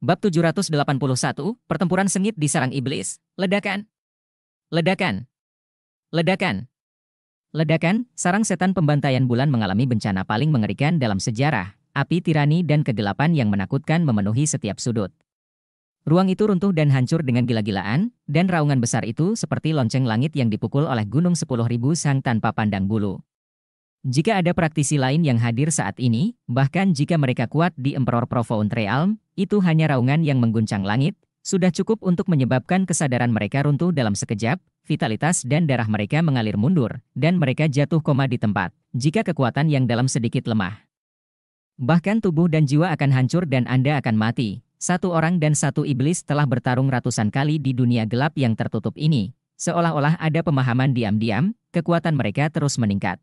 Bab 781, Pertempuran Sengit di sarang Iblis, Ledakan. Ledakan. Ledakan. Ledakan, sarang setan pembantaian bulan mengalami bencana paling mengerikan dalam sejarah, api tirani dan kegelapan yang menakutkan memenuhi setiap sudut. Ruang itu runtuh dan hancur dengan gila-gilaan, dan raungan besar itu seperti lonceng langit yang dipukul oleh gunung sepuluh ribu sang tanpa pandang bulu. Jika ada praktisi lain yang hadir saat ini, bahkan jika mereka kuat di Emperor Profound Realm, itu hanya raungan yang mengguncang langit, sudah cukup untuk menyebabkan kesadaran mereka runtuh dalam sekejap, vitalitas dan darah mereka mengalir mundur, dan mereka jatuh koma di tempat, jika kekuatan yang dalam sedikit lemah. Bahkan tubuh dan jiwa akan hancur dan Anda akan mati. Satu orang dan satu iblis telah bertarung ratusan kali di dunia gelap yang tertutup ini. Seolah-olah ada pemahaman diam-diam, kekuatan mereka terus meningkat.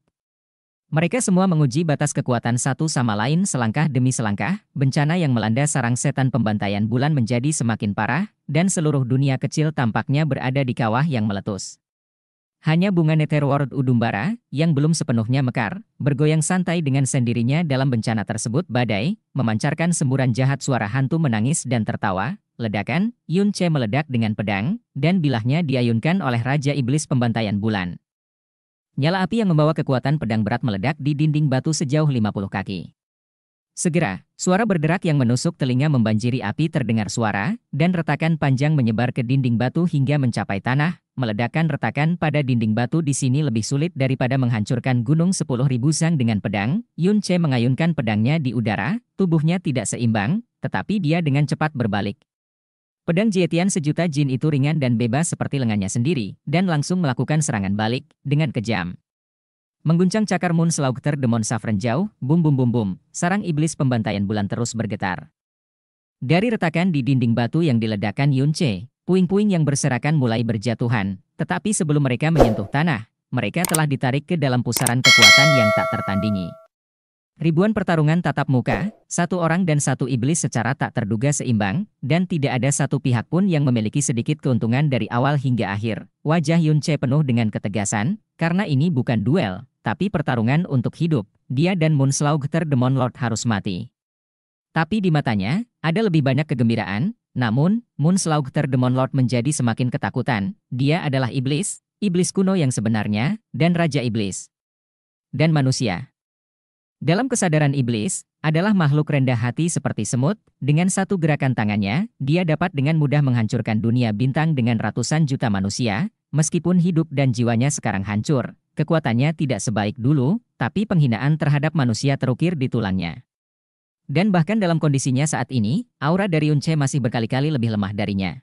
Mereka semua menguji batas kekuatan satu sama lain selangkah demi selangkah, bencana yang melanda sarang setan pembantaian bulan menjadi semakin parah, dan seluruh dunia kecil tampaknya berada di kawah yang meletus. Hanya bunga Netherworld udumbara, yang belum sepenuhnya mekar, bergoyang santai dengan sendirinya dalam bencana tersebut badai, memancarkan semburan jahat suara hantu menangis dan tertawa, ledakan, Yun Che meledak dengan pedang, dan bilahnya diayunkan oleh Raja Iblis Pembantaian Bulan. Nyala api yang membawa kekuatan pedang berat meledak di dinding batu sejauh 50 kaki. Segera, suara berderak yang menusuk telinga membanjiri api terdengar suara, dan retakan panjang menyebar ke dinding batu hingga mencapai tanah, meledakan retakan pada dinding batu di sini lebih sulit daripada menghancurkan gunung 10.000 sang dengan pedang, Yun Che mengayunkan pedangnya di udara, tubuhnya tidak seimbang, tetapi dia dengan cepat berbalik. Pedang Jietian sejuta jin itu ringan dan bebas seperti lengannya sendiri, dan langsung melakukan serangan balik, dengan kejam. Mengguncang cakar Moon Slaughter Demon Saffron jauh, bum bum bum bum, sarang iblis pembantaian bulan terus bergetar. Dari retakan di dinding batu yang diledakkan Yun Che, puing-puing yang berserakan mulai berjatuhan, tetapi sebelum mereka menyentuh tanah, mereka telah ditarik ke dalam pusaran kekuatan yang tak tertandingi. Ribuan pertarungan tatap muka, satu orang dan satu iblis secara tak terduga seimbang, dan tidak ada satu pihak pun yang memiliki sedikit keuntungan dari awal hingga akhir. Wajah Yun Che penuh dengan ketegasan, karena ini bukan duel, tapi pertarungan untuk hidup. Dia dan Moon Ter Demon Lord harus mati. Tapi di matanya, ada lebih banyak kegembiraan, namun, Moon Ter Demon Lord menjadi semakin ketakutan. Dia adalah iblis, iblis kuno yang sebenarnya, dan raja iblis. Dan manusia. Dalam kesadaran iblis, adalah makhluk rendah hati seperti semut, dengan satu gerakan tangannya, dia dapat dengan mudah menghancurkan dunia bintang dengan ratusan juta manusia, meskipun hidup dan jiwanya sekarang hancur, kekuatannya tidak sebaik dulu, tapi penghinaan terhadap manusia terukir di tulangnya. Dan bahkan dalam kondisinya saat ini, aura dari Unce masih berkali-kali lebih lemah darinya.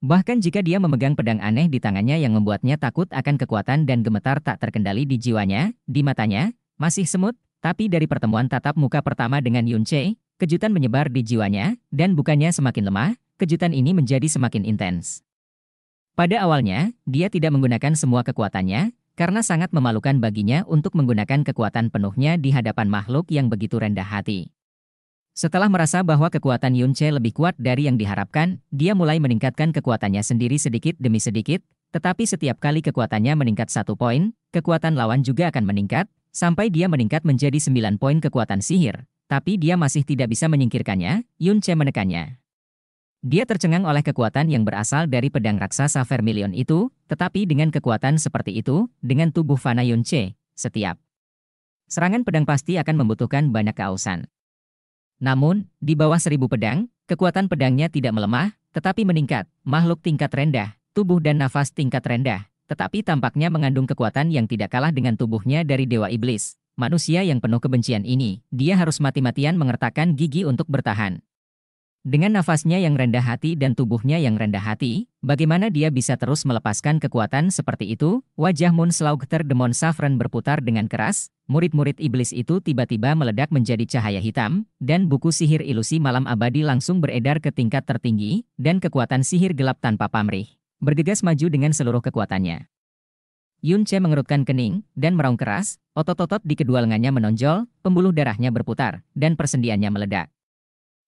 Bahkan jika dia memegang pedang aneh di tangannya yang membuatnya takut akan kekuatan dan gemetar tak terkendali di jiwanya, di matanya, masih semut, tapi dari pertemuan tatap muka pertama dengan Yun Che, kejutan menyebar di jiwanya, dan bukannya semakin lemah, kejutan ini menjadi semakin intens. Pada awalnya, dia tidak menggunakan semua kekuatannya, karena sangat memalukan baginya untuk menggunakan kekuatan penuhnya di hadapan makhluk yang begitu rendah hati. Setelah merasa bahwa kekuatan Yun Che lebih kuat dari yang diharapkan, dia mulai meningkatkan kekuatannya sendiri sedikit demi sedikit, tetapi setiap kali kekuatannya meningkat satu poin, kekuatan lawan juga akan meningkat, Sampai dia meningkat menjadi 9 poin kekuatan sihir, tapi dia masih tidak bisa menyingkirkannya, Yun Che menekannya. Dia tercengang oleh kekuatan yang berasal dari pedang raksasa Vermilion itu, tetapi dengan kekuatan seperti itu, dengan tubuh Fana Yun Che, setiap serangan pedang pasti akan membutuhkan banyak keausan. Namun, di bawah seribu pedang, kekuatan pedangnya tidak melemah, tetapi meningkat, makhluk tingkat rendah, tubuh dan nafas tingkat rendah, tetapi tampaknya mengandung kekuatan yang tidak kalah dengan tubuhnya dari Dewa Iblis. Manusia yang penuh kebencian ini, dia harus mati-matian mengertakkan gigi untuk bertahan. Dengan nafasnya yang rendah hati dan tubuhnya yang rendah hati, bagaimana dia bisa terus melepaskan kekuatan seperti itu? Wajah Moon Moonslaugter Demon safran berputar dengan keras, murid-murid iblis itu tiba-tiba meledak menjadi cahaya hitam, dan buku sihir ilusi malam abadi langsung beredar ke tingkat tertinggi, dan kekuatan sihir gelap tanpa pamrih. Bergegas maju dengan seluruh kekuatannya. Yun Che mengerutkan kening dan meraung keras, otot-otot di kedua lengannya menonjol, pembuluh darahnya berputar, dan persendiannya meledak.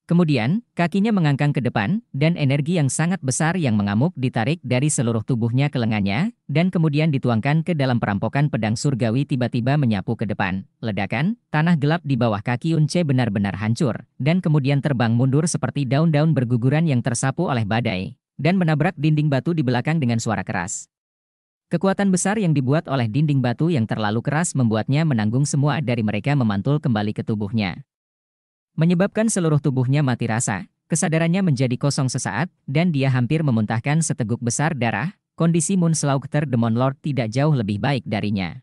Kemudian, kakinya mengangkang ke depan, dan energi yang sangat besar yang mengamuk ditarik dari seluruh tubuhnya ke lengannya, dan kemudian dituangkan ke dalam perampokan pedang surgawi tiba-tiba menyapu ke depan. Ledakan, tanah gelap di bawah kaki Unce benar-benar hancur, dan kemudian terbang mundur seperti daun-daun berguguran yang tersapu oleh badai dan menabrak dinding batu di belakang dengan suara keras. Kekuatan besar yang dibuat oleh dinding batu yang terlalu keras membuatnya menanggung semua dari mereka memantul kembali ke tubuhnya. Menyebabkan seluruh tubuhnya mati rasa, kesadarannya menjadi kosong sesaat, dan dia hampir memuntahkan seteguk besar darah, kondisi Moonslaugter Demon Lord tidak jauh lebih baik darinya.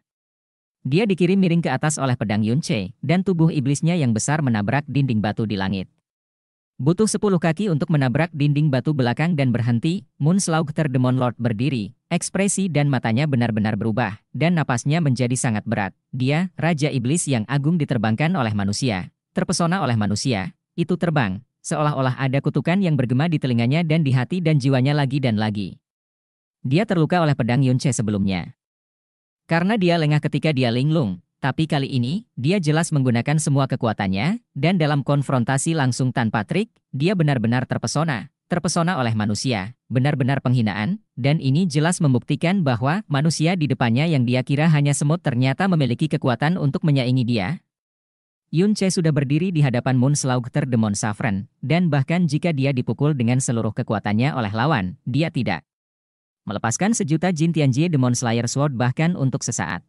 Dia dikirim miring ke atas oleh pedang Yunche, dan tubuh iblisnya yang besar menabrak dinding batu di langit. Butuh sepuluh kaki untuk menabrak dinding batu belakang dan berhenti, Moonslaugter Demon Lord berdiri, ekspresi dan matanya benar-benar berubah, dan napasnya menjadi sangat berat. Dia, Raja Iblis yang agung diterbangkan oleh manusia, terpesona oleh manusia, itu terbang, seolah-olah ada kutukan yang bergema di telinganya dan di hati dan jiwanya lagi dan lagi. Dia terluka oleh pedang Yunche sebelumnya. Karena dia lengah ketika dia linglung, tapi kali ini, dia jelas menggunakan semua kekuatannya, dan dalam konfrontasi langsung tanpa trik, dia benar-benar terpesona. Terpesona oleh manusia, benar-benar penghinaan, dan ini jelas membuktikan bahwa manusia di depannya yang dia kira hanya semut ternyata memiliki kekuatan untuk menyaingi dia. Yun Che sudah berdiri di hadapan Moon Slaughter Demon Saffron, dan bahkan jika dia dipukul dengan seluruh kekuatannya oleh lawan, dia tidak. Melepaskan sejuta Jin Tianjie Demon Slayer Sword bahkan untuk sesaat.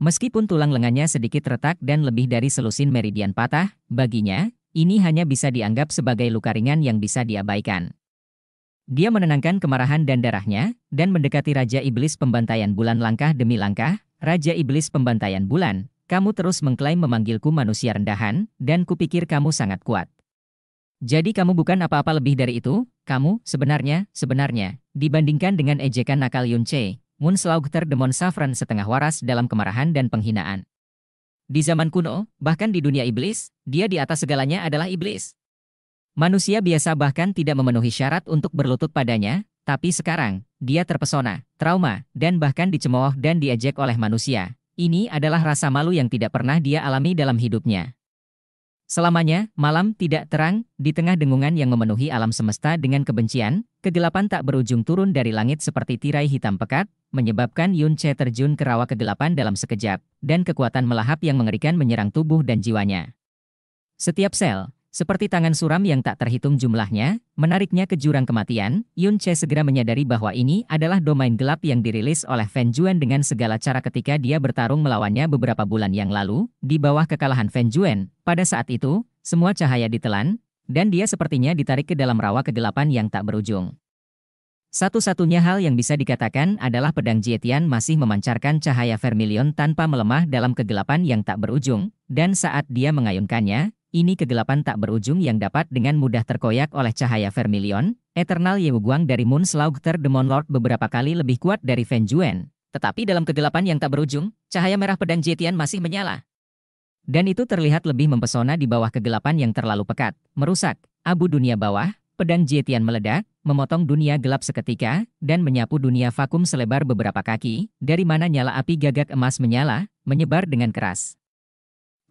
Meskipun tulang lengannya sedikit retak dan lebih dari selusin meridian patah, baginya, ini hanya bisa dianggap sebagai luka ringan yang bisa diabaikan. Dia menenangkan kemarahan dan darahnya, dan mendekati Raja Iblis Pembantaian Bulan langkah demi langkah, Raja Iblis Pembantaian Bulan, kamu terus mengklaim memanggilku manusia rendahan, dan kupikir kamu sangat kuat. Jadi kamu bukan apa-apa lebih dari itu, kamu, sebenarnya, sebenarnya, dibandingkan dengan ejekan nakal Yunche, Munslaugter Demon Safran setengah waras dalam kemarahan dan penghinaan. Di zaman kuno, bahkan di dunia iblis, dia di atas segalanya adalah iblis. Manusia biasa bahkan tidak memenuhi syarat untuk berlutut padanya, tapi sekarang, dia terpesona, trauma, dan bahkan dicemooh dan diejek oleh manusia. Ini adalah rasa malu yang tidak pernah dia alami dalam hidupnya. Selamanya, malam tidak terang, di tengah dengungan yang memenuhi alam semesta dengan kebencian, kegelapan tak berujung turun dari langit seperti tirai hitam pekat, menyebabkan Yun Che terjun ke rawa kegelapan dalam sekejap, dan kekuatan melahap yang mengerikan menyerang tubuh dan jiwanya. Setiap sel, seperti tangan suram yang tak terhitung jumlahnya, menariknya ke jurang kematian, Yun Che segera menyadari bahwa ini adalah domain gelap yang dirilis oleh Fan Juan dengan segala cara ketika dia bertarung melawannya beberapa bulan yang lalu, di bawah kekalahan Fan Juan. Pada saat itu, semua cahaya ditelan, dan dia sepertinya ditarik ke dalam rawa kegelapan yang tak berujung. Satu-satunya hal yang bisa dikatakan adalah pedang Jietian masih memancarkan cahaya vermilion tanpa melemah dalam kegelapan yang tak berujung, dan saat dia mengayunkannya, ini kegelapan tak berujung yang dapat dengan mudah terkoyak oleh cahaya Vermilion, Eternal Yeguang dari Moon Slaugter Demon Lord beberapa kali lebih kuat dari Fan Juan. Tetapi dalam kegelapan yang tak berujung, cahaya merah pedang Jetian masih menyala. Dan itu terlihat lebih mempesona di bawah kegelapan yang terlalu pekat, merusak, abu dunia bawah, pedang Jetian meledak, memotong dunia gelap seketika, dan menyapu dunia vakum selebar beberapa kaki, dari mana nyala api gagak emas menyala, menyebar dengan keras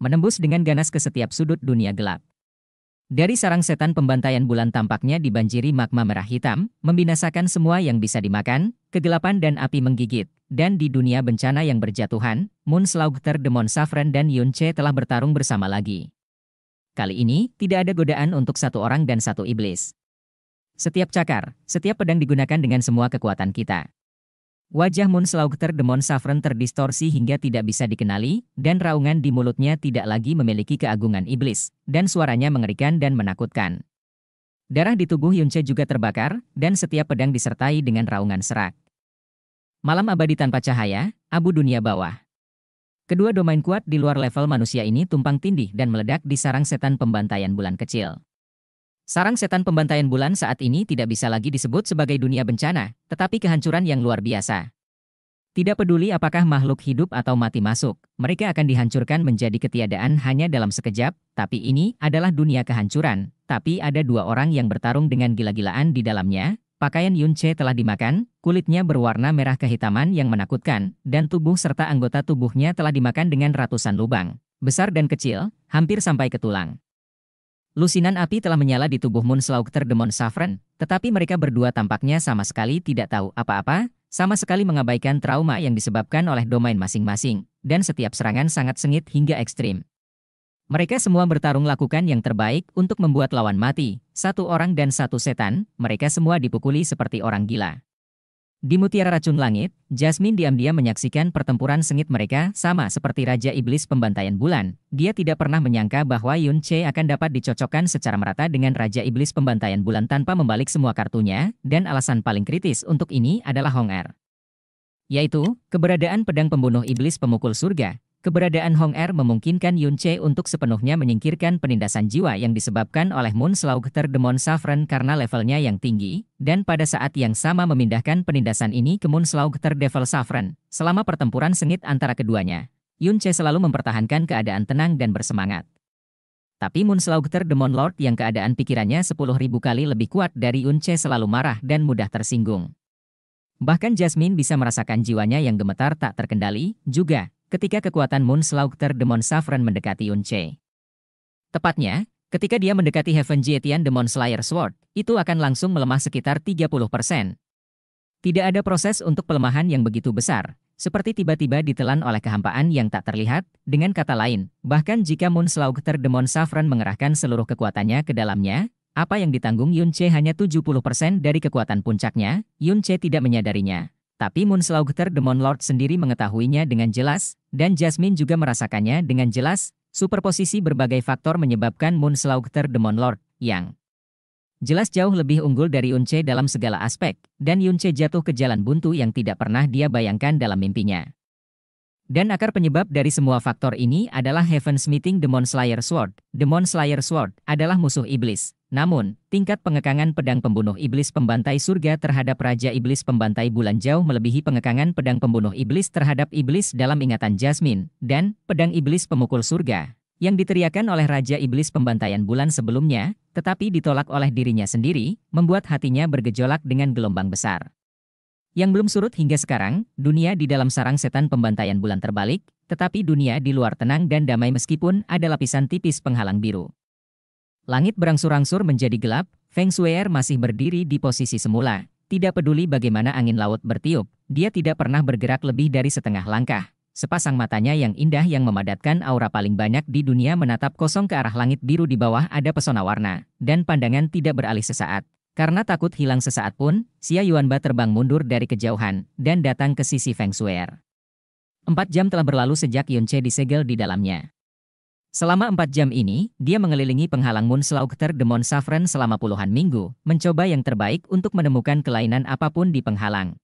menembus dengan ganas ke setiap sudut dunia gelap. Dari sarang setan pembantaian bulan tampaknya dibanjiri magma merah hitam, membinasakan semua yang bisa dimakan, kegelapan dan api menggigit, dan di dunia bencana yang berjatuhan, Moon Slaughter Demon Safran dan Yun Che telah bertarung bersama lagi. Kali ini, tidak ada godaan untuk satu orang dan satu iblis. Setiap cakar, setiap pedang digunakan dengan semua kekuatan kita. Wajah Moon Demon Saffron terdistorsi hingga tidak bisa dikenali, dan raungan di mulutnya tidak lagi memiliki keagungan iblis, dan suaranya mengerikan dan menakutkan. Darah di tubuh Yunche juga terbakar, dan setiap pedang disertai dengan raungan serak. Malam abadi tanpa cahaya, abu dunia bawah. Kedua domain kuat di luar level manusia ini tumpang tindih dan meledak di sarang setan pembantaian bulan kecil. Sarang setan pembantaian bulan saat ini tidak bisa lagi disebut sebagai dunia bencana, tetapi kehancuran yang luar biasa. Tidak peduli apakah makhluk hidup atau mati masuk, mereka akan dihancurkan menjadi ketiadaan hanya dalam sekejap, tapi ini adalah dunia kehancuran, tapi ada dua orang yang bertarung dengan gila-gilaan di dalamnya, pakaian Yunche telah dimakan, kulitnya berwarna merah kehitaman yang menakutkan, dan tubuh serta anggota tubuhnya telah dimakan dengan ratusan lubang, besar dan kecil, hampir sampai ke tulang. Lusinan api telah menyala di tubuh Moonslaug terdemon Safran, tetapi mereka berdua tampaknya sama sekali tidak tahu apa-apa, sama sekali mengabaikan trauma yang disebabkan oleh domain masing-masing, dan setiap serangan sangat sengit hingga ekstrim. Mereka semua bertarung lakukan yang terbaik untuk membuat lawan mati, satu orang dan satu setan, mereka semua dipukuli seperti orang gila. Di Mutiara Racun Langit, Jasmine diam-diam menyaksikan pertempuran sengit mereka sama seperti Raja Iblis Pembantaian Bulan. Dia tidak pernah menyangka bahwa Yun Che akan dapat dicocokkan secara merata dengan Raja Iblis Pembantaian Bulan tanpa membalik semua kartunya, dan alasan paling kritis untuk ini adalah Hong Er. Yaitu, keberadaan pedang pembunuh iblis pemukul surga, Keberadaan Hong Er memungkinkan Yun Che untuk sepenuhnya menyingkirkan penindasan jiwa yang disebabkan oleh Moon Slaughter Demon Saffron karena levelnya yang tinggi, dan pada saat yang sama memindahkan penindasan ini ke Moon Slaughter Devil Saffron, selama pertempuran sengit antara keduanya. Yun Che selalu mempertahankan keadaan tenang dan bersemangat. Tapi Moon Slaughter Demon Lord yang keadaan pikirannya 10.000 kali lebih kuat dari Yun Che selalu marah dan mudah tersinggung. Bahkan Jasmine bisa merasakan jiwanya yang gemetar tak terkendali, juga ketika kekuatan Moon Slaugter Demon Saffron mendekati Yun Che. Tepatnya, ketika dia mendekati Heaven Jetian Demon Slayer Sword, itu akan langsung melemah sekitar 30%. Tidak ada proses untuk pelemahan yang begitu besar, seperti tiba-tiba ditelan oleh kehampaan yang tak terlihat, dengan kata lain, bahkan jika Moon Slaugter Demon Saffron mengerahkan seluruh kekuatannya ke dalamnya, apa yang ditanggung Yun Che hanya 70% dari kekuatan puncaknya, Yun Che tidak menyadarinya. Tapi Moon Slaugter Demon Lord sendiri mengetahuinya dengan jelas, dan Jasmine juga merasakannya dengan jelas, superposisi berbagai faktor menyebabkan Moonslaughter Demon Lord, yang jelas jauh lebih unggul dari Yunce dalam segala aspek, dan Yunce jatuh ke jalan buntu yang tidak pernah dia bayangkan dalam mimpinya. Dan akar penyebab dari semua faktor ini adalah Heaven's Meeting Demon Slayer Sword. Demon Slayer Sword adalah musuh iblis, namun, tingkat pengekangan pedang pembunuh iblis pembantai surga terhadap Raja Iblis pembantai bulan jauh melebihi pengekangan pedang pembunuh iblis terhadap iblis dalam ingatan Jasmine, dan pedang iblis pemukul surga, yang diteriakan oleh Raja Iblis pembantaian bulan sebelumnya, tetapi ditolak oleh dirinya sendiri, membuat hatinya bergejolak dengan gelombang besar. Yang belum surut hingga sekarang, dunia di dalam sarang setan pembantaian bulan terbalik, tetapi dunia di luar tenang dan damai meskipun ada lapisan tipis penghalang biru. Langit berangsur-angsur menjadi gelap, Feng Shuier masih berdiri di posisi semula. Tidak peduli bagaimana angin laut bertiup, dia tidak pernah bergerak lebih dari setengah langkah. Sepasang matanya yang indah yang memadatkan aura paling banyak di dunia menatap kosong ke arah langit biru di bawah ada pesona warna, dan pandangan tidak beralih sesaat. Karena takut hilang sesaat pun, Xia Yuanba terbang mundur dari kejauhan, dan datang ke sisi Feng Shuier. Empat jam telah berlalu sejak Yunche disegel di dalamnya. Selama empat jam ini, dia mengelilingi penghalang Munslaugter Demon Monsafren selama puluhan minggu, mencoba yang terbaik untuk menemukan kelainan apapun di penghalang.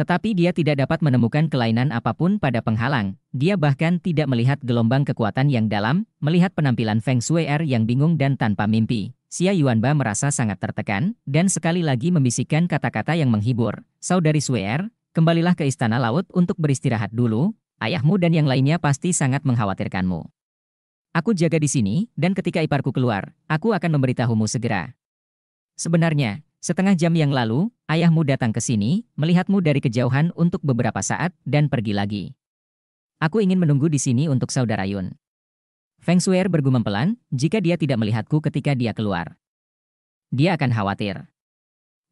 Tetapi dia tidak dapat menemukan kelainan apapun pada penghalang, dia bahkan tidak melihat gelombang kekuatan yang dalam, melihat penampilan Feng Shui Er yang bingung dan tanpa mimpi. Xia Yuanba merasa sangat tertekan, dan sekali lagi membisikkan kata-kata yang menghibur. Saudari Shui Er, kembalilah ke Istana Laut untuk beristirahat dulu, ayahmu dan yang lainnya pasti sangat mengkhawatirkanmu. Aku jaga di sini, dan ketika iparku keluar, aku akan memberitahumu segera. Sebenarnya, setengah jam yang lalu, ayahmu datang ke sini, melihatmu dari kejauhan untuk beberapa saat, dan pergi lagi. Aku ingin menunggu di sini untuk saudara Yun. Feng Shui bergumam pelan, jika dia tidak melihatku ketika dia keluar. Dia akan khawatir.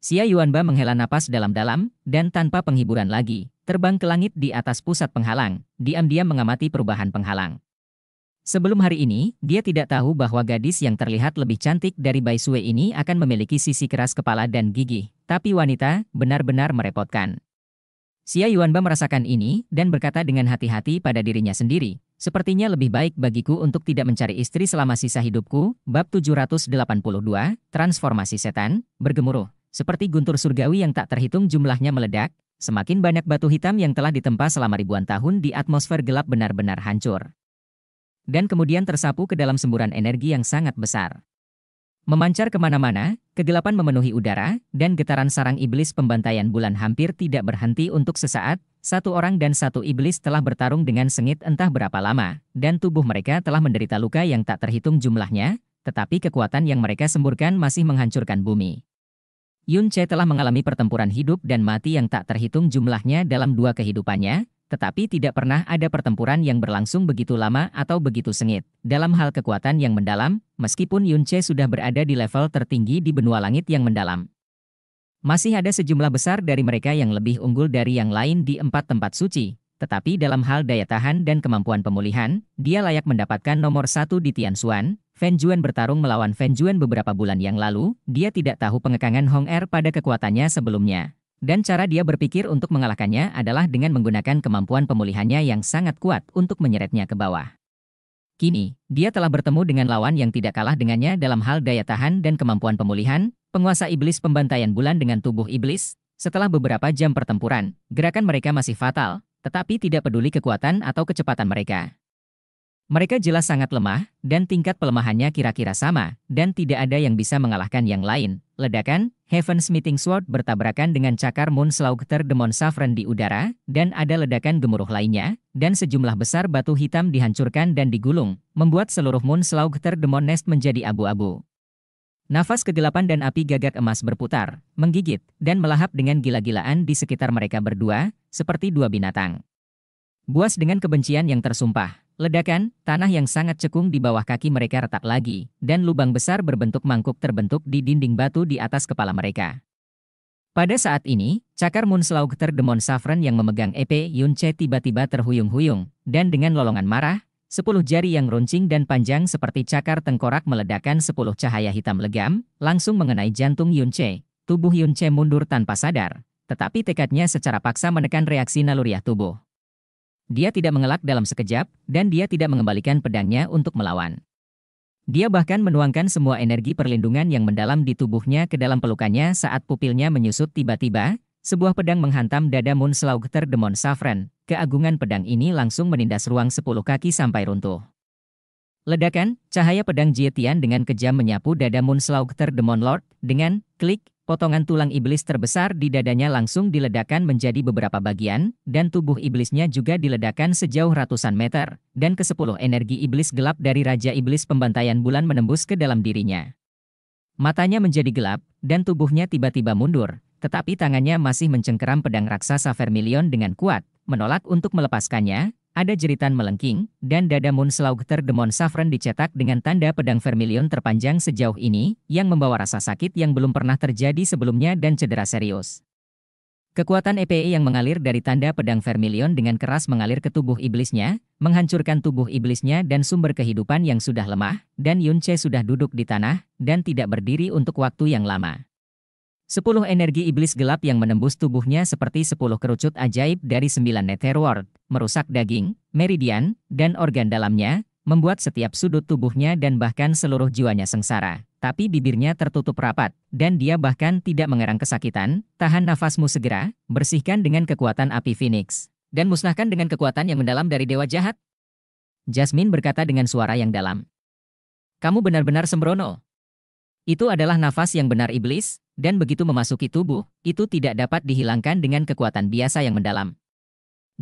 Xia Yuanba menghela napas dalam-dalam, dan tanpa penghiburan lagi, terbang ke langit di atas pusat penghalang, diam-diam mengamati perubahan penghalang. Sebelum hari ini, dia tidak tahu bahwa gadis yang terlihat lebih cantik dari Bai Sue ini akan memiliki sisi keras kepala dan gigi, tapi wanita benar-benar merepotkan. Xia Yuanba merasakan ini dan berkata dengan hati-hati pada dirinya sendiri, sepertinya lebih baik bagiku untuk tidak mencari istri selama sisa hidupku, bab 782, transformasi setan, bergemuruh, seperti guntur surgawi yang tak terhitung jumlahnya meledak, semakin banyak batu hitam yang telah ditempa selama ribuan tahun di atmosfer gelap benar-benar hancur dan kemudian tersapu ke dalam semburan energi yang sangat besar. Memancar kemana-mana, kegelapan memenuhi udara, dan getaran sarang iblis pembantaian bulan hampir tidak berhenti untuk sesaat, satu orang dan satu iblis telah bertarung dengan sengit entah berapa lama, dan tubuh mereka telah menderita luka yang tak terhitung jumlahnya, tetapi kekuatan yang mereka semburkan masih menghancurkan bumi. Yun Che telah mengalami pertempuran hidup dan mati yang tak terhitung jumlahnya dalam dua kehidupannya, tetapi tidak pernah ada pertempuran yang berlangsung begitu lama atau begitu sengit. Dalam hal kekuatan yang mendalam, meskipun Yunche sudah berada di level tertinggi di benua langit yang mendalam, masih ada sejumlah besar dari mereka yang lebih unggul dari yang lain di empat tempat suci, tetapi dalam hal daya tahan dan kemampuan pemulihan, dia layak mendapatkan nomor satu di Tianxuan. Fan Juan bertarung melawan Fan Juan beberapa bulan yang lalu, dia tidak tahu pengekangan Hong Er pada kekuatannya sebelumnya. Dan cara dia berpikir untuk mengalahkannya adalah dengan menggunakan kemampuan pemulihannya yang sangat kuat untuk menyeretnya ke bawah. Kini, dia telah bertemu dengan lawan yang tidak kalah dengannya dalam hal daya tahan dan kemampuan pemulihan, penguasa iblis pembantaian bulan dengan tubuh iblis. Setelah beberapa jam pertempuran, gerakan mereka masih fatal, tetapi tidak peduli kekuatan atau kecepatan mereka. Mereka jelas sangat lemah, dan tingkat pelemahannya kira-kira sama, dan tidak ada yang bisa mengalahkan yang lain. Ledakan, Heaven's Meeting Sword bertabrakan dengan cakar Moon Moonslaughter Demon Saffron di udara, dan ada ledakan gemuruh lainnya, dan sejumlah besar batu hitam dihancurkan dan digulung, membuat seluruh Moon Moonslaughter Demon Nest menjadi abu-abu. Nafas kegelapan dan api gagak emas berputar, menggigit, dan melahap dengan gila-gilaan di sekitar mereka berdua, seperti dua binatang. Buas dengan kebencian yang tersumpah, Ledakan, tanah yang sangat cekung di bawah kaki mereka retak lagi, dan lubang besar berbentuk mangkuk terbentuk di dinding batu di atas kepala mereka. Pada saat ini, cakar Moonslaugter Demon Safran yang memegang EP Yunche tiba-tiba terhuyung-huyung, dan dengan lolongan marah, sepuluh jari yang runcing dan panjang seperti cakar tengkorak meledakkan sepuluh cahaya hitam legam, langsung mengenai jantung Yunche. Tubuh Yunche mundur tanpa sadar, tetapi tekadnya secara paksa menekan reaksi naluriah tubuh. Dia tidak mengelak dalam sekejap, dan dia tidak mengembalikan pedangnya untuk melawan. Dia bahkan menuangkan semua energi perlindungan yang mendalam di tubuhnya ke dalam pelukannya saat pupilnya menyusut tiba-tiba, sebuah pedang menghantam dada Moonslaugter Demon Safran. Keagungan pedang ini langsung menindas ruang sepuluh kaki sampai runtuh. Ledakan, cahaya pedang Jietian dengan kejam menyapu dada Moonslaugter Demon Lord, dengan, klik, Potongan tulang iblis terbesar di dadanya langsung diledakkan menjadi beberapa bagian, dan tubuh iblisnya juga diledakkan sejauh ratusan meter, dan ke 10 energi iblis gelap dari Raja Iblis Pembantaian Bulan menembus ke dalam dirinya. Matanya menjadi gelap, dan tubuhnya tiba-tiba mundur, tetapi tangannya masih mencengkeram pedang raksasa Vermilion dengan kuat, menolak untuk melepaskannya, ada jeritan melengking, dan dada Moonslaughter Demon Saffron dicetak dengan tanda pedang vermilion terpanjang sejauh ini, yang membawa rasa sakit yang belum pernah terjadi sebelumnya dan cedera serius. Kekuatan EPE e yang mengalir dari tanda pedang vermilion dengan keras mengalir ke tubuh iblisnya, menghancurkan tubuh iblisnya dan sumber kehidupan yang sudah lemah, dan Yunche sudah duduk di tanah, dan tidak berdiri untuk waktu yang lama. Sepuluh energi iblis gelap yang menembus tubuhnya seperti sepuluh kerucut ajaib dari sembilan netherworld, merusak daging, meridian, dan organ dalamnya, membuat setiap sudut tubuhnya dan bahkan seluruh jiwanya sengsara. Tapi bibirnya tertutup rapat, dan dia bahkan tidak mengerang kesakitan, tahan nafasmu segera, bersihkan dengan kekuatan api phoenix, dan musnahkan dengan kekuatan yang mendalam dari dewa jahat. Jasmine berkata dengan suara yang dalam. Kamu benar-benar sembrono. Itu adalah nafas yang benar iblis, dan begitu memasuki tubuh, itu tidak dapat dihilangkan dengan kekuatan biasa yang mendalam.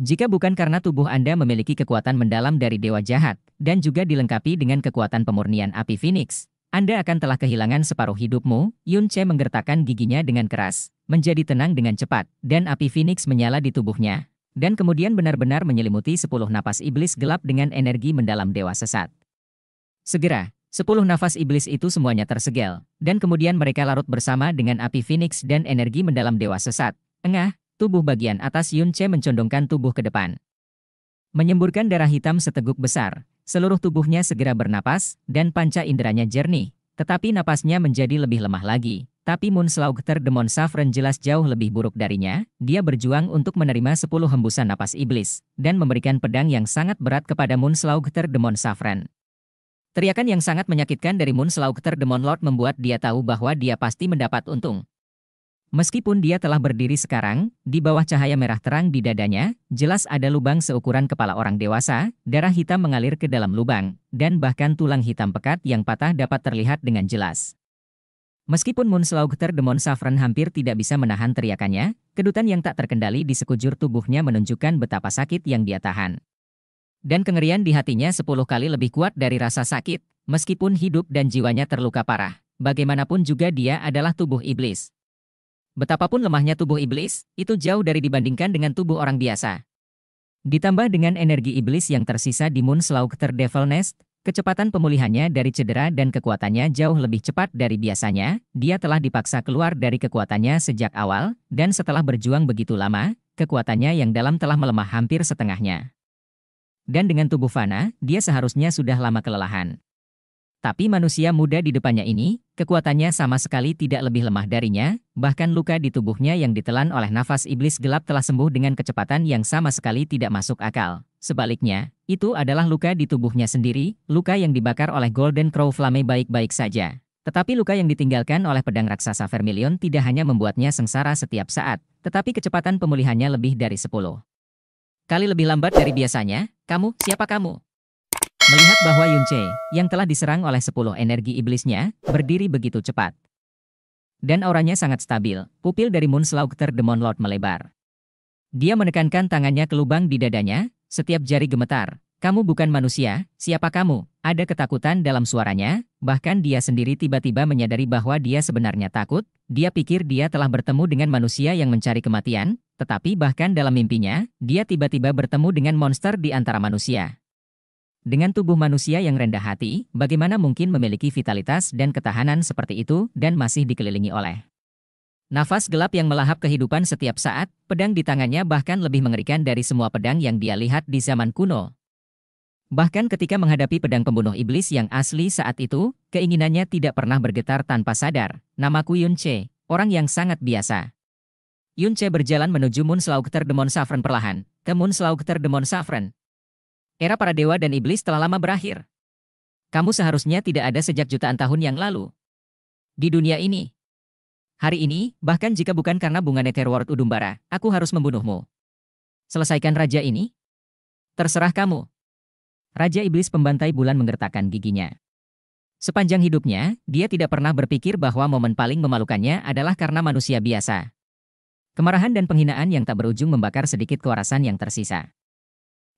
Jika bukan karena tubuh Anda memiliki kekuatan mendalam dari dewa jahat, dan juga dilengkapi dengan kekuatan pemurnian api Phoenix, Anda akan telah kehilangan separuh hidupmu, Yun Che menggertakkan giginya dengan keras, menjadi tenang dengan cepat, dan api Phoenix menyala di tubuhnya, dan kemudian benar-benar menyelimuti sepuluh napas iblis gelap dengan energi mendalam dewa sesat. Segera, Sepuluh nafas iblis itu semuanya tersegel, dan kemudian mereka larut bersama dengan api phoenix dan energi mendalam dewa sesat. Engah, tubuh bagian atas Yun Che mencondongkan tubuh ke depan. Menyemburkan darah hitam seteguk besar, seluruh tubuhnya segera bernapas, dan panca inderanya jernih. Tetapi napasnya menjadi lebih lemah lagi. Tapi Moon Slaughter Demon Saffron jelas jauh lebih buruk darinya, dia berjuang untuk menerima sepuluh hembusan napas iblis, dan memberikan pedang yang sangat berat kepada Moon Slaughter Demon Saffron. Teriakan yang sangat menyakitkan dari Moonslaughter Demon Lord membuat dia tahu bahwa dia pasti mendapat untung. Meskipun dia telah berdiri sekarang, di bawah cahaya merah terang di dadanya, jelas ada lubang seukuran kepala orang dewasa, darah hitam mengalir ke dalam lubang, dan bahkan tulang hitam pekat yang patah dapat terlihat dengan jelas. Meskipun Moonslaughter Demon Saffron hampir tidak bisa menahan teriakannya, kedutan yang tak terkendali di sekujur tubuhnya menunjukkan betapa sakit yang dia tahan. Dan kengerian di hatinya sepuluh kali lebih kuat dari rasa sakit, meskipun hidup dan jiwanya terluka parah. Bagaimanapun juga dia adalah tubuh iblis. Betapapun lemahnya tubuh iblis, itu jauh dari dibandingkan dengan tubuh orang biasa. Ditambah dengan energi iblis yang tersisa di Moon Slaughter Devil Nest, kecepatan pemulihannya dari cedera dan kekuatannya jauh lebih cepat dari biasanya, dia telah dipaksa keluar dari kekuatannya sejak awal, dan setelah berjuang begitu lama, kekuatannya yang dalam telah melemah hampir setengahnya dan dengan tubuh fana, dia seharusnya sudah lama kelelahan. Tapi manusia muda di depannya ini, kekuatannya sama sekali tidak lebih lemah darinya, bahkan luka di tubuhnya yang ditelan oleh nafas iblis gelap telah sembuh dengan kecepatan yang sama sekali tidak masuk akal. Sebaliknya, itu adalah luka di tubuhnya sendiri, luka yang dibakar oleh Golden Crow Flame baik-baik saja. Tetapi luka yang ditinggalkan oleh pedang raksasa Vermilion tidak hanya membuatnya sengsara setiap saat, tetapi kecepatan pemulihannya lebih dari 10 kali lebih lambat dari biasanya, kamu, siapa kamu? Melihat bahwa Yun Yunche, yang telah diserang oleh 10 energi iblisnya, berdiri begitu cepat. Dan auranya sangat stabil, pupil dari Moon Slaughter Demon Lord melebar. Dia menekankan tangannya ke lubang di dadanya, setiap jari gemetar, kamu bukan manusia, siapa kamu? Ada ketakutan dalam suaranya, bahkan dia sendiri tiba-tiba menyadari bahwa dia sebenarnya takut. Dia pikir dia telah bertemu dengan manusia yang mencari kematian, tetapi bahkan dalam mimpinya, dia tiba-tiba bertemu dengan monster di antara manusia. Dengan tubuh manusia yang rendah hati, bagaimana mungkin memiliki vitalitas dan ketahanan seperti itu dan masih dikelilingi oleh Nafas gelap yang melahap kehidupan setiap saat, pedang di tangannya bahkan lebih mengerikan dari semua pedang yang dia lihat di zaman kuno. Bahkan ketika menghadapi pedang pembunuh iblis yang asli saat itu, keinginannya tidak pernah bergetar tanpa sadar. Namaku Yun orang yang sangat biasa. Yun berjalan menuju Moon Slaugter Demon Saffron perlahan, ke Moon Demon Saffron. Era para dewa dan iblis telah lama berakhir. Kamu seharusnya tidak ada sejak jutaan tahun yang lalu. Di dunia ini. Hari ini, bahkan jika bukan karena bunga Netherworld Udumbara, aku harus membunuhmu. Selesaikan raja ini. Terserah kamu. Raja Iblis Pembantai Bulan menggertakkan giginya. Sepanjang hidupnya, dia tidak pernah berpikir bahwa momen paling memalukannya adalah karena manusia biasa. Kemarahan dan penghinaan yang tak berujung membakar sedikit kewarasan yang tersisa.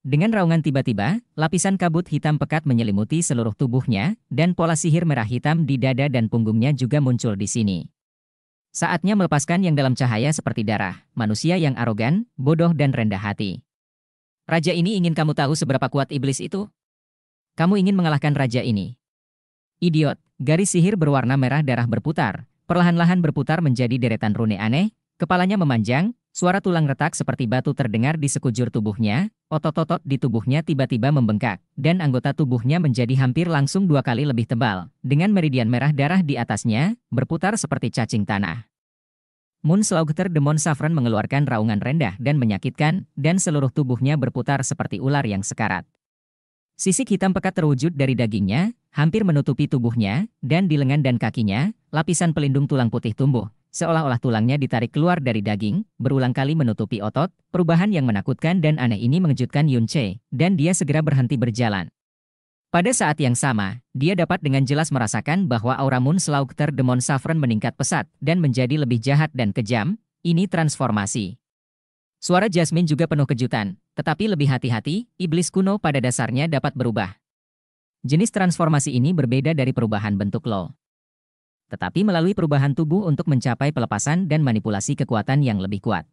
Dengan raungan tiba-tiba, lapisan kabut hitam pekat menyelimuti seluruh tubuhnya, dan pola sihir merah hitam di dada dan punggungnya juga muncul di sini. Saatnya melepaskan yang dalam cahaya seperti darah, manusia yang arogan, bodoh dan rendah hati. Raja ini ingin kamu tahu seberapa kuat iblis itu? Kamu ingin mengalahkan raja ini. Idiot, garis sihir berwarna merah darah berputar, perlahan-lahan berputar menjadi deretan rune aneh, kepalanya memanjang, suara tulang retak seperti batu terdengar di sekujur tubuhnya, otot-otot di tubuhnya tiba-tiba membengkak, dan anggota tubuhnya menjadi hampir langsung dua kali lebih tebal, dengan meridian merah darah di atasnya, berputar seperti cacing tanah. Moon Suaugter Demon Saffron mengeluarkan raungan rendah dan menyakitkan, dan seluruh tubuhnya berputar seperti ular yang sekarat. Sisik hitam pekat terwujud dari dagingnya, hampir menutupi tubuhnya, dan di lengan dan kakinya, lapisan pelindung tulang putih tumbuh, seolah-olah tulangnya ditarik keluar dari daging, berulang kali menutupi otot, perubahan yang menakutkan dan aneh ini mengejutkan Yun Che, dan dia segera berhenti berjalan. Pada saat yang sama, dia dapat dengan jelas merasakan bahwa aura Moon Slaughter Demon Saffron meningkat pesat dan menjadi lebih jahat dan kejam, ini transformasi. Suara Jasmine juga penuh kejutan, tetapi lebih hati-hati, iblis kuno pada dasarnya dapat berubah. Jenis transformasi ini berbeda dari perubahan bentuk lo. Tetapi melalui perubahan tubuh untuk mencapai pelepasan dan manipulasi kekuatan yang lebih kuat.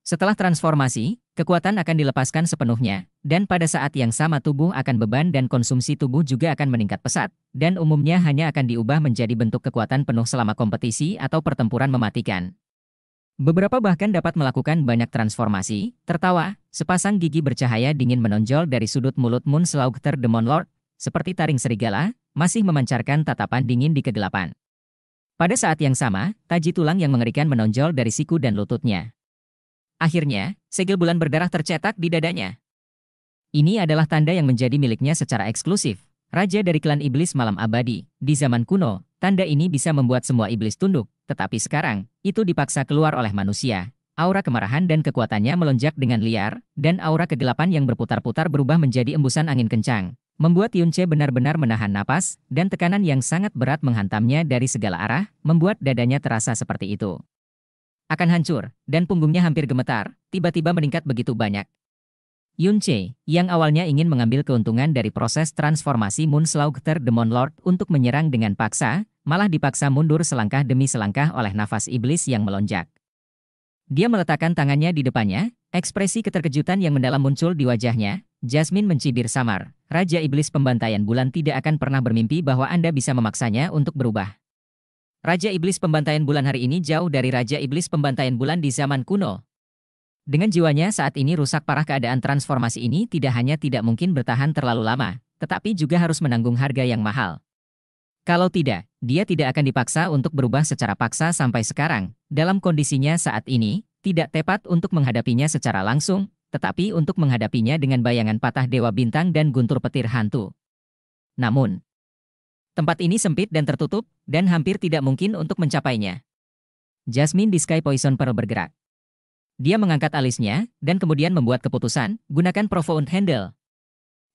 Setelah transformasi, kekuatan akan dilepaskan sepenuhnya, dan pada saat yang sama tubuh akan beban dan konsumsi tubuh juga akan meningkat pesat, dan umumnya hanya akan diubah menjadi bentuk kekuatan penuh selama kompetisi atau pertempuran mematikan. Beberapa bahkan dapat melakukan banyak transformasi, tertawa, sepasang gigi bercahaya dingin menonjol dari sudut mulut Moon Slaughter Demon Lord, seperti taring serigala, masih memancarkan tatapan dingin di kegelapan. Pada saat yang sama, taji tulang yang mengerikan menonjol dari siku dan lututnya. Akhirnya, segel bulan berdarah tercetak di dadanya. Ini adalah tanda yang menjadi miliknya secara eksklusif. Raja dari klan iblis malam abadi, di zaman kuno, tanda ini bisa membuat semua iblis tunduk, tetapi sekarang, itu dipaksa keluar oleh manusia. Aura kemarahan dan kekuatannya melonjak dengan liar, dan aura kegelapan yang berputar-putar berubah menjadi embusan angin kencang, membuat Yunce benar-benar menahan napas, dan tekanan yang sangat berat menghantamnya dari segala arah, membuat dadanya terasa seperti itu akan hancur, dan punggungnya hampir gemetar, tiba-tiba meningkat begitu banyak. Yun Che, yang awalnya ingin mengambil keuntungan dari proses transformasi Moon Slaughter Demon Lord untuk menyerang dengan paksa, malah dipaksa mundur selangkah demi selangkah oleh nafas iblis yang melonjak. Dia meletakkan tangannya di depannya, ekspresi keterkejutan yang mendalam muncul di wajahnya, Jasmine mencibir samar, Raja Iblis Pembantaian Bulan tidak akan pernah bermimpi bahwa Anda bisa memaksanya untuk berubah. Raja Iblis Pembantaian Bulan hari ini jauh dari Raja Iblis Pembantaian Bulan di zaman kuno. Dengan jiwanya saat ini rusak parah keadaan transformasi ini tidak hanya tidak mungkin bertahan terlalu lama, tetapi juga harus menanggung harga yang mahal. Kalau tidak, dia tidak akan dipaksa untuk berubah secara paksa sampai sekarang. Dalam kondisinya saat ini, tidak tepat untuk menghadapinya secara langsung, tetapi untuk menghadapinya dengan bayangan patah Dewa Bintang dan guntur petir hantu. Namun, Tempat ini sempit dan tertutup, dan hampir tidak mungkin untuk mencapainya. Jasmine di Sky Poison Pearl bergerak. Dia mengangkat alisnya, dan kemudian membuat keputusan, gunakan Profound Handle.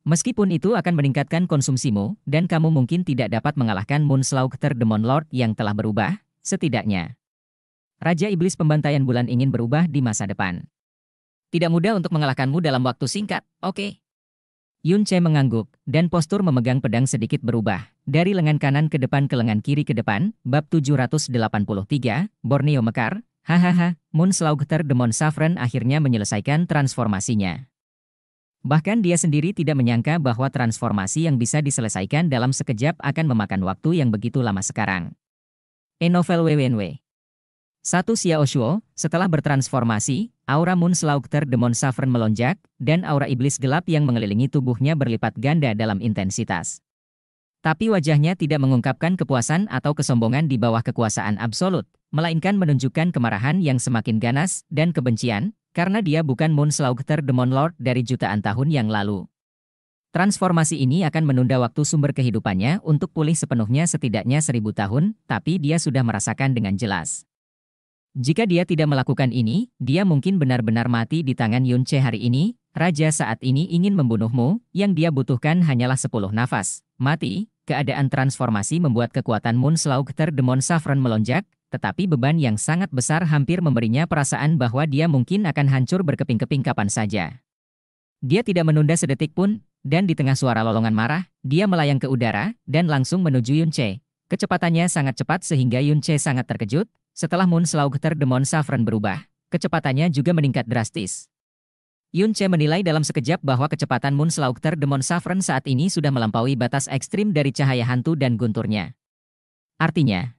Meskipun itu akan meningkatkan konsumsimu, dan kamu mungkin tidak dapat mengalahkan Moon Moonslaughter Demon Lord yang telah berubah, setidaknya. Raja Iblis Pembantaian Bulan ingin berubah di masa depan. Tidak mudah untuk mengalahkanmu dalam waktu singkat, oke. Okay. Yun Che mengangguk, dan postur memegang pedang sedikit berubah, dari lengan kanan ke depan ke lengan kiri ke depan, bab 783, Borneo Mekar, hahaha, Moon Slaugter Demon Safran akhirnya menyelesaikan transformasinya. Bahkan dia sendiri tidak menyangka bahwa transformasi yang bisa diselesaikan dalam sekejap akan memakan waktu yang begitu lama sekarang. Enovel satu Xiao Shuo, setelah bertransformasi, aura Moon Slaughter Demon Suffer melonjak, dan aura iblis gelap yang mengelilingi tubuhnya berlipat ganda dalam intensitas. Tapi wajahnya tidak mengungkapkan kepuasan atau kesombongan di bawah kekuasaan absolut, melainkan menunjukkan kemarahan yang semakin ganas dan kebencian, karena dia bukan Moon Slaughter Demon Lord dari jutaan tahun yang lalu. Transformasi ini akan menunda waktu sumber kehidupannya untuk pulih sepenuhnya setidaknya seribu tahun, tapi dia sudah merasakan dengan jelas. Jika dia tidak melakukan ini, dia mungkin benar-benar mati di tangan Yun Che hari ini. Raja saat ini ingin membunuhmu, yang dia butuhkan hanyalah 10 nafas. Mati, keadaan transformasi membuat kekuatan Moon Slaugter Demon Saffron melonjak, tetapi beban yang sangat besar hampir memberinya perasaan bahwa dia mungkin akan hancur berkeping-keping kapan saja. Dia tidak menunda sedetik pun, dan di tengah suara lolongan marah, dia melayang ke udara, dan langsung menuju Yun Che. Kecepatannya sangat cepat sehingga Yun Che sangat terkejut, setelah Moon Moonslaugter Demon Saffron berubah, kecepatannya juga meningkat drastis. Yun Che menilai dalam sekejap bahwa kecepatan Moon Moonslaugter Demon Saffron saat ini sudah melampaui batas ekstrim dari cahaya hantu dan gunturnya. Artinya,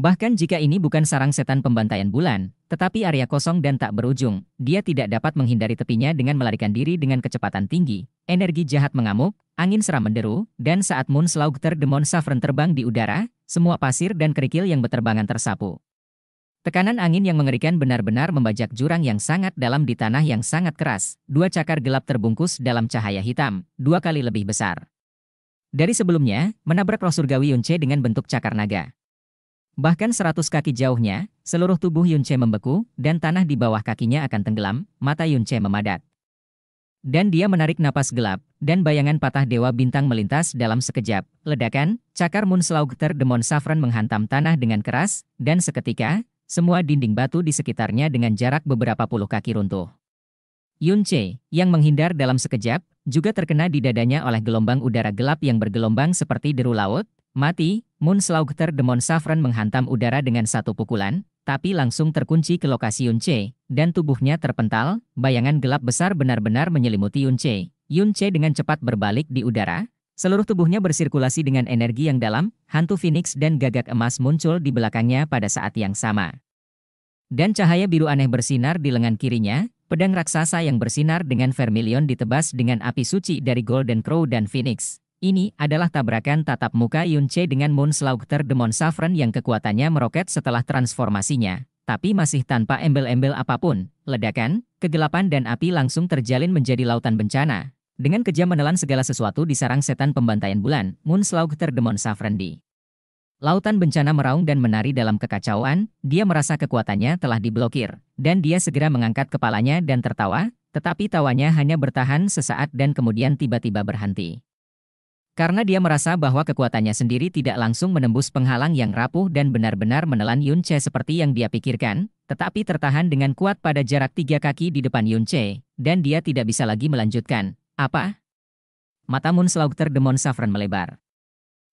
Bahkan jika ini bukan sarang setan pembantaian bulan, tetapi area kosong dan tak berujung, dia tidak dapat menghindari tepinya dengan melarikan diri dengan kecepatan tinggi. Energi jahat mengamuk, angin seram menderu, dan saat Moon Slaughter Demon Saffron terbang di udara, semua pasir dan kerikil yang berterbangan tersapu. Tekanan angin yang mengerikan benar-benar membajak jurang yang sangat dalam di tanah yang sangat keras. Dua cakar gelap terbungkus dalam cahaya hitam, dua kali lebih besar. Dari sebelumnya, menabrak roh surgawi Yunce dengan bentuk cakar naga. Bahkan seratus kaki jauhnya, seluruh tubuh Yunche membeku, dan tanah di bawah kakinya akan tenggelam, mata Yunche memadat. Dan dia menarik napas gelap, dan bayangan patah dewa bintang melintas dalam sekejap. Ledakan, cakar Moonslaugter Demon Saffron menghantam tanah dengan keras, dan seketika, semua dinding batu di sekitarnya dengan jarak beberapa puluh kaki runtuh. Yunche, yang menghindar dalam sekejap, juga terkena di dadanya oleh gelombang udara gelap yang bergelombang seperti deru laut, Mati, Moonslaugter Demon Saffron menghantam udara dengan satu pukulan, tapi langsung terkunci ke lokasi Yun Che, dan tubuhnya terpental, bayangan gelap besar benar-benar menyelimuti Yun Che. Yun Che dengan cepat berbalik di udara, seluruh tubuhnya bersirkulasi dengan energi yang dalam, hantu Phoenix dan gagak emas muncul di belakangnya pada saat yang sama. Dan cahaya biru aneh bersinar di lengan kirinya, pedang raksasa yang bersinar dengan vermilion ditebas dengan api suci dari Golden Crow dan Phoenix. Ini adalah tabrakan tatap muka Yun Yunche dengan Moon Slaughter Demon Saffron yang kekuatannya meroket setelah transformasinya, tapi masih tanpa embel-embel apapun. Ledakan, kegelapan dan api langsung terjalin menjadi lautan bencana. Dengan kejam menelan segala sesuatu di sarang setan pembantaian bulan, Moon Slaughter Demon Saffron di Lautan bencana meraung dan menari dalam kekacauan, dia merasa kekuatannya telah diblokir, dan dia segera mengangkat kepalanya dan tertawa, tetapi tawanya hanya bertahan sesaat dan kemudian tiba-tiba berhenti. Karena dia merasa bahwa kekuatannya sendiri tidak langsung menembus penghalang yang rapuh dan benar-benar menelan Yun Che seperti yang dia pikirkan, tetapi tertahan dengan kuat pada jarak tiga kaki di depan Yun Che, dan dia tidak bisa lagi melanjutkan. Apa? Mata Moon Slaughter Demon Saffron melebar.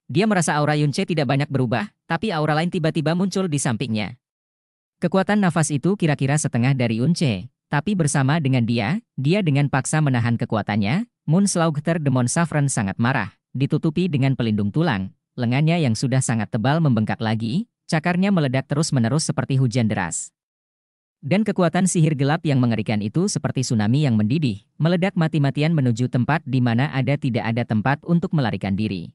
Dia merasa aura Yun Che tidak banyak berubah, tapi aura lain tiba-tiba muncul di sampingnya. Kekuatan nafas itu kira-kira setengah dari Yun Che, tapi bersama dengan dia, dia dengan paksa menahan kekuatannya, Moon Slaughter Demon Saffron sangat marah ditutupi dengan pelindung tulang, lengannya yang sudah sangat tebal membengkak lagi, cakarnya meledak terus-menerus seperti hujan deras. Dan kekuatan sihir gelap yang mengerikan itu seperti tsunami yang mendidih, meledak mati-matian menuju tempat di mana ada tidak ada tempat untuk melarikan diri.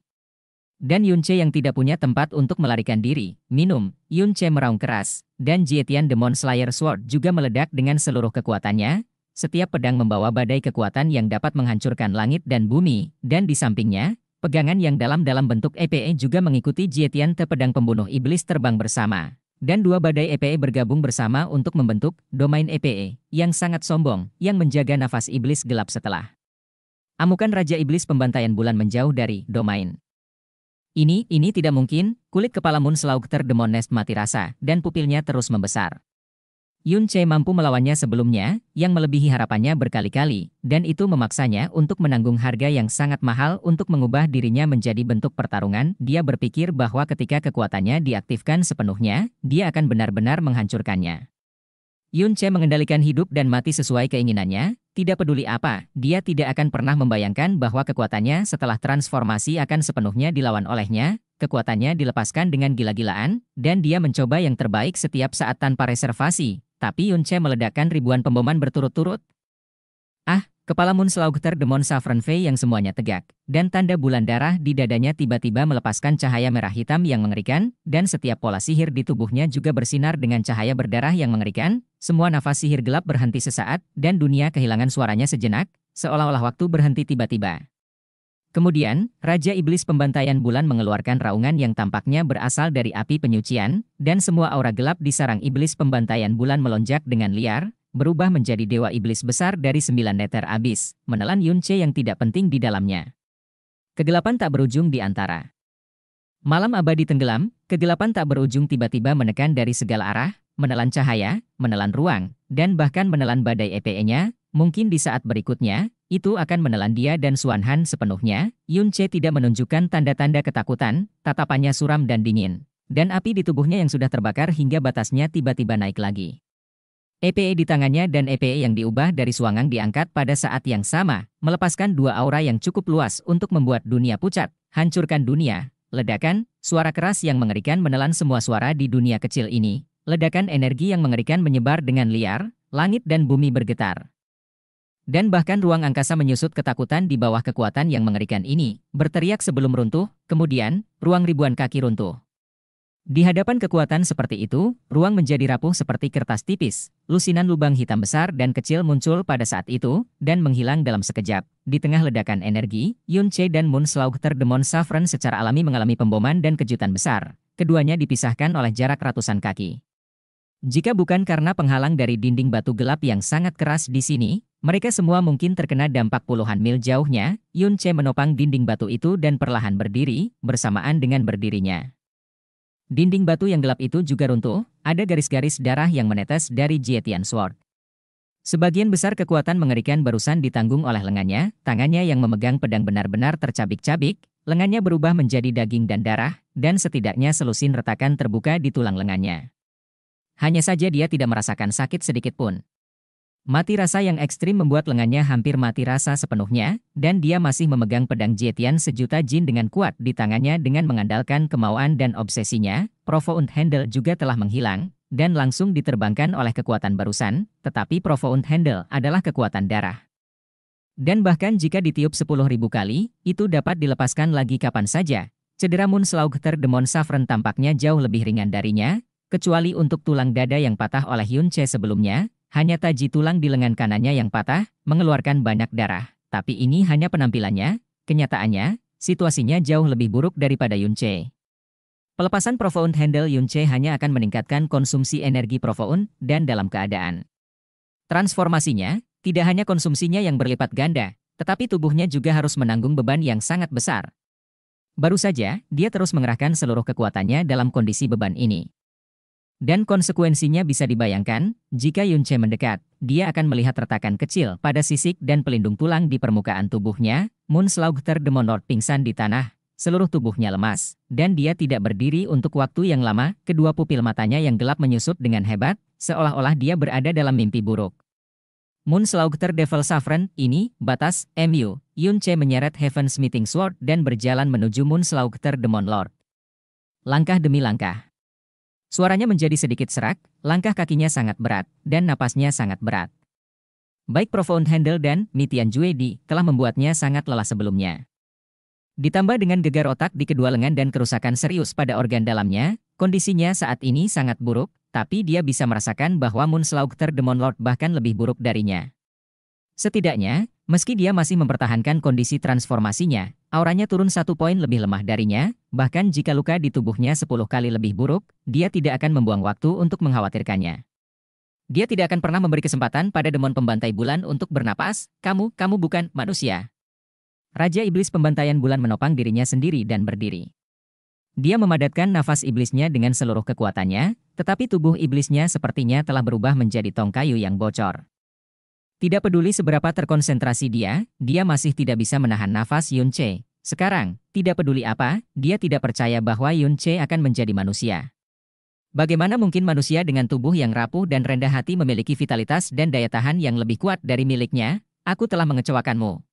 Dan Yunce yang tidak punya tempat untuk melarikan diri, minum, Yunce meraung keras, dan Jietian Demon Slayer Sword juga meledak dengan seluruh kekuatannya, setiap pedang membawa badai kekuatan yang dapat menghancurkan langit dan bumi, dan di sampingnya, Pegangan yang dalam dalam bentuk EPE e juga mengikuti Jietian Te Pedang Pembunuh Iblis terbang bersama. Dan dua badai EPE e bergabung bersama untuk membentuk domain EPE e yang sangat sombong yang menjaga nafas iblis gelap setelah. Amukan Raja Iblis pembantaian bulan menjauh dari domain. Ini, ini tidak mungkin, kulit kepala Moon Slaugter Demon mati rasa, dan pupilnya terus membesar. Yun Che mampu melawannya sebelumnya, yang melebihi harapannya berkali-kali, dan itu memaksanya untuk menanggung harga yang sangat mahal untuk mengubah dirinya menjadi bentuk pertarungan. Dia berpikir bahwa ketika kekuatannya diaktifkan sepenuhnya, dia akan benar-benar menghancurkannya. Yun Che mengendalikan hidup dan mati sesuai keinginannya, tidak peduli apa, dia tidak akan pernah membayangkan bahwa kekuatannya setelah transformasi akan sepenuhnya dilawan olehnya, kekuatannya dilepaskan dengan gila-gilaan, dan dia mencoba yang terbaik setiap saat tanpa reservasi, tapi Yunche meledakkan ribuan pemboman berturut-turut. Ah, kepala Moon Slaugter Demon Saffron Fei yang semuanya tegak, dan tanda bulan darah di dadanya tiba-tiba melepaskan cahaya merah hitam yang mengerikan, dan setiap pola sihir di tubuhnya juga bersinar dengan cahaya berdarah yang mengerikan, semua nafas sihir gelap berhenti sesaat, dan dunia kehilangan suaranya sejenak, seolah-olah waktu berhenti tiba-tiba. Kemudian, Raja Iblis Pembantaian Bulan mengeluarkan raungan yang tampaknya berasal dari api penyucian, dan semua aura gelap di sarang Iblis Pembantaian Bulan melonjak dengan liar, berubah menjadi dewa iblis besar dari sembilan neter abis, menelan Yunce yang tidak penting di dalamnya. Kegelapan tak berujung di antara. Malam abadi tenggelam, kegelapan tak berujung tiba-tiba menekan dari segala arah, menelan cahaya, menelan ruang, dan bahkan menelan badai EPE-nya, mungkin di saat berikutnya, itu akan menelan dia dan Suan Han sepenuhnya, Yun Che tidak menunjukkan tanda-tanda ketakutan, tatapannya suram dan dingin. Dan api di tubuhnya yang sudah terbakar hingga batasnya tiba-tiba naik lagi. EPE di tangannya dan EPE yang diubah dari Suangang diangkat pada saat yang sama, melepaskan dua aura yang cukup luas untuk membuat dunia pucat, hancurkan dunia, ledakan, suara keras yang mengerikan menelan semua suara di dunia kecil ini, ledakan energi yang mengerikan menyebar dengan liar, langit dan bumi bergetar. Dan bahkan ruang angkasa menyusut ketakutan di bawah kekuatan yang mengerikan ini, berteriak sebelum runtuh, kemudian, ruang ribuan kaki runtuh. Di hadapan kekuatan seperti itu, ruang menjadi rapuh seperti kertas tipis, lusinan lubang hitam besar dan kecil muncul pada saat itu, dan menghilang dalam sekejap. Di tengah ledakan energi, Yun Che dan Moon Slaug terdemon Saffron secara alami mengalami pemboman dan kejutan besar. Keduanya dipisahkan oleh jarak ratusan kaki. Jika bukan karena penghalang dari dinding batu gelap yang sangat keras di sini, mereka semua mungkin terkena dampak puluhan mil jauhnya, Yun Che menopang dinding batu itu dan perlahan berdiri, bersamaan dengan berdirinya. Dinding batu yang gelap itu juga runtuh, ada garis-garis darah yang menetes dari Jietian Sword. Sebagian besar kekuatan mengerikan barusan ditanggung oleh lengannya, tangannya yang memegang pedang benar-benar tercabik-cabik, lengannya berubah menjadi daging dan darah, dan setidaknya selusin retakan terbuka di tulang lengannya. Hanya saja dia tidak merasakan sakit sedikit pun. Mati rasa yang ekstrim membuat lengannya hampir mati rasa sepenuhnya, dan dia masih memegang pedang Jetian sejuta jin dengan kuat di tangannya dengan mengandalkan kemauan dan obsesinya. Profound Handle juga telah menghilang, dan langsung diterbangkan oleh kekuatan barusan, tetapi Profound Handle adalah kekuatan darah. Dan bahkan jika ditiup sepuluh ribu kali, itu dapat dilepaskan lagi kapan saja. Cedera Slaughter Demon Saffron tampaknya jauh lebih ringan darinya, kecuali untuk tulang dada yang patah oleh Yun Che sebelumnya, hanya taji tulang di lengan kanannya yang patah, mengeluarkan banyak darah. Tapi ini hanya penampilannya, kenyataannya, situasinya jauh lebih buruk daripada Yunche. Pelepasan Profound Handle Yunche hanya akan meningkatkan konsumsi energi Profound dan dalam keadaan. Transformasinya, tidak hanya konsumsinya yang berlipat ganda, tetapi tubuhnya juga harus menanggung beban yang sangat besar. Baru saja, dia terus mengerahkan seluruh kekuatannya dalam kondisi beban ini. Dan konsekuensinya bisa dibayangkan, jika Yunche mendekat, dia akan melihat retakan kecil pada sisik dan pelindung tulang di permukaan tubuhnya, Munslaugter Demonor pingsan di tanah, seluruh tubuhnya lemas, dan dia tidak berdiri untuk waktu yang lama, kedua pupil matanya yang gelap menyusut dengan hebat, seolah-olah dia berada dalam mimpi buruk. Moonslaugter Devil Saffron, ini, batas, MU, Yunche menyeret Heaven's Meeting Sword dan berjalan menuju Moonslaugter Demon Lord. Langkah demi langkah. Suaranya menjadi sedikit serak, langkah kakinya sangat berat, dan napasnya sangat berat. Baik Profound Handle dan Mitian Juedi telah membuatnya sangat lelah sebelumnya. Ditambah dengan gegar otak di kedua lengan dan kerusakan serius pada organ dalamnya, kondisinya saat ini sangat buruk, tapi dia bisa merasakan bahwa Moonslaughter Demon Lord bahkan lebih buruk darinya. Setidaknya, Meski dia masih mempertahankan kondisi transformasinya, auranya turun satu poin lebih lemah darinya, bahkan jika luka di tubuhnya sepuluh kali lebih buruk, dia tidak akan membuang waktu untuk mengkhawatirkannya. Dia tidak akan pernah memberi kesempatan pada demon pembantai bulan untuk bernapas, kamu, kamu bukan manusia. Raja Iblis Pembantaian Bulan menopang dirinya sendiri dan berdiri. Dia memadatkan nafas iblisnya dengan seluruh kekuatannya, tetapi tubuh iblisnya sepertinya telah berubah menjadi tong kayu yang bocor. Tidak peduli seberapa terkonsentrasi dia, dia masih tidak bisa menahan nafas Yun Che. Sekarang, tidak peduli apa, dia tidak percaya bahwa Yun Che akan menjadi manusia. Bagaimana mungkin manusia dengan tubuh yang rapuh dan rendah hati memiliki vitalitas dan daya tahan yang lebih kuat dari miliknya? Aku telah mengecewakanmu.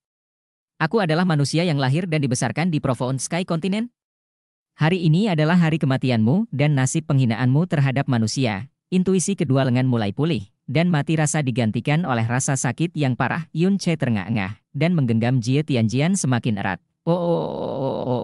Aku adalah manusia yang lahir dan dibesarkan di Profound Sky Continent. Hari ini adalah hari kematianmu dan nasib penghinaanmu terhadap manusia. Intuisi kedua lengan mulai pulih dan mati rasa digantikan oleh rasa sakit yang parah. Yun Che terengah-engah dan menggenggam Jie Tianjian semakin erat. Oh, oh, oh,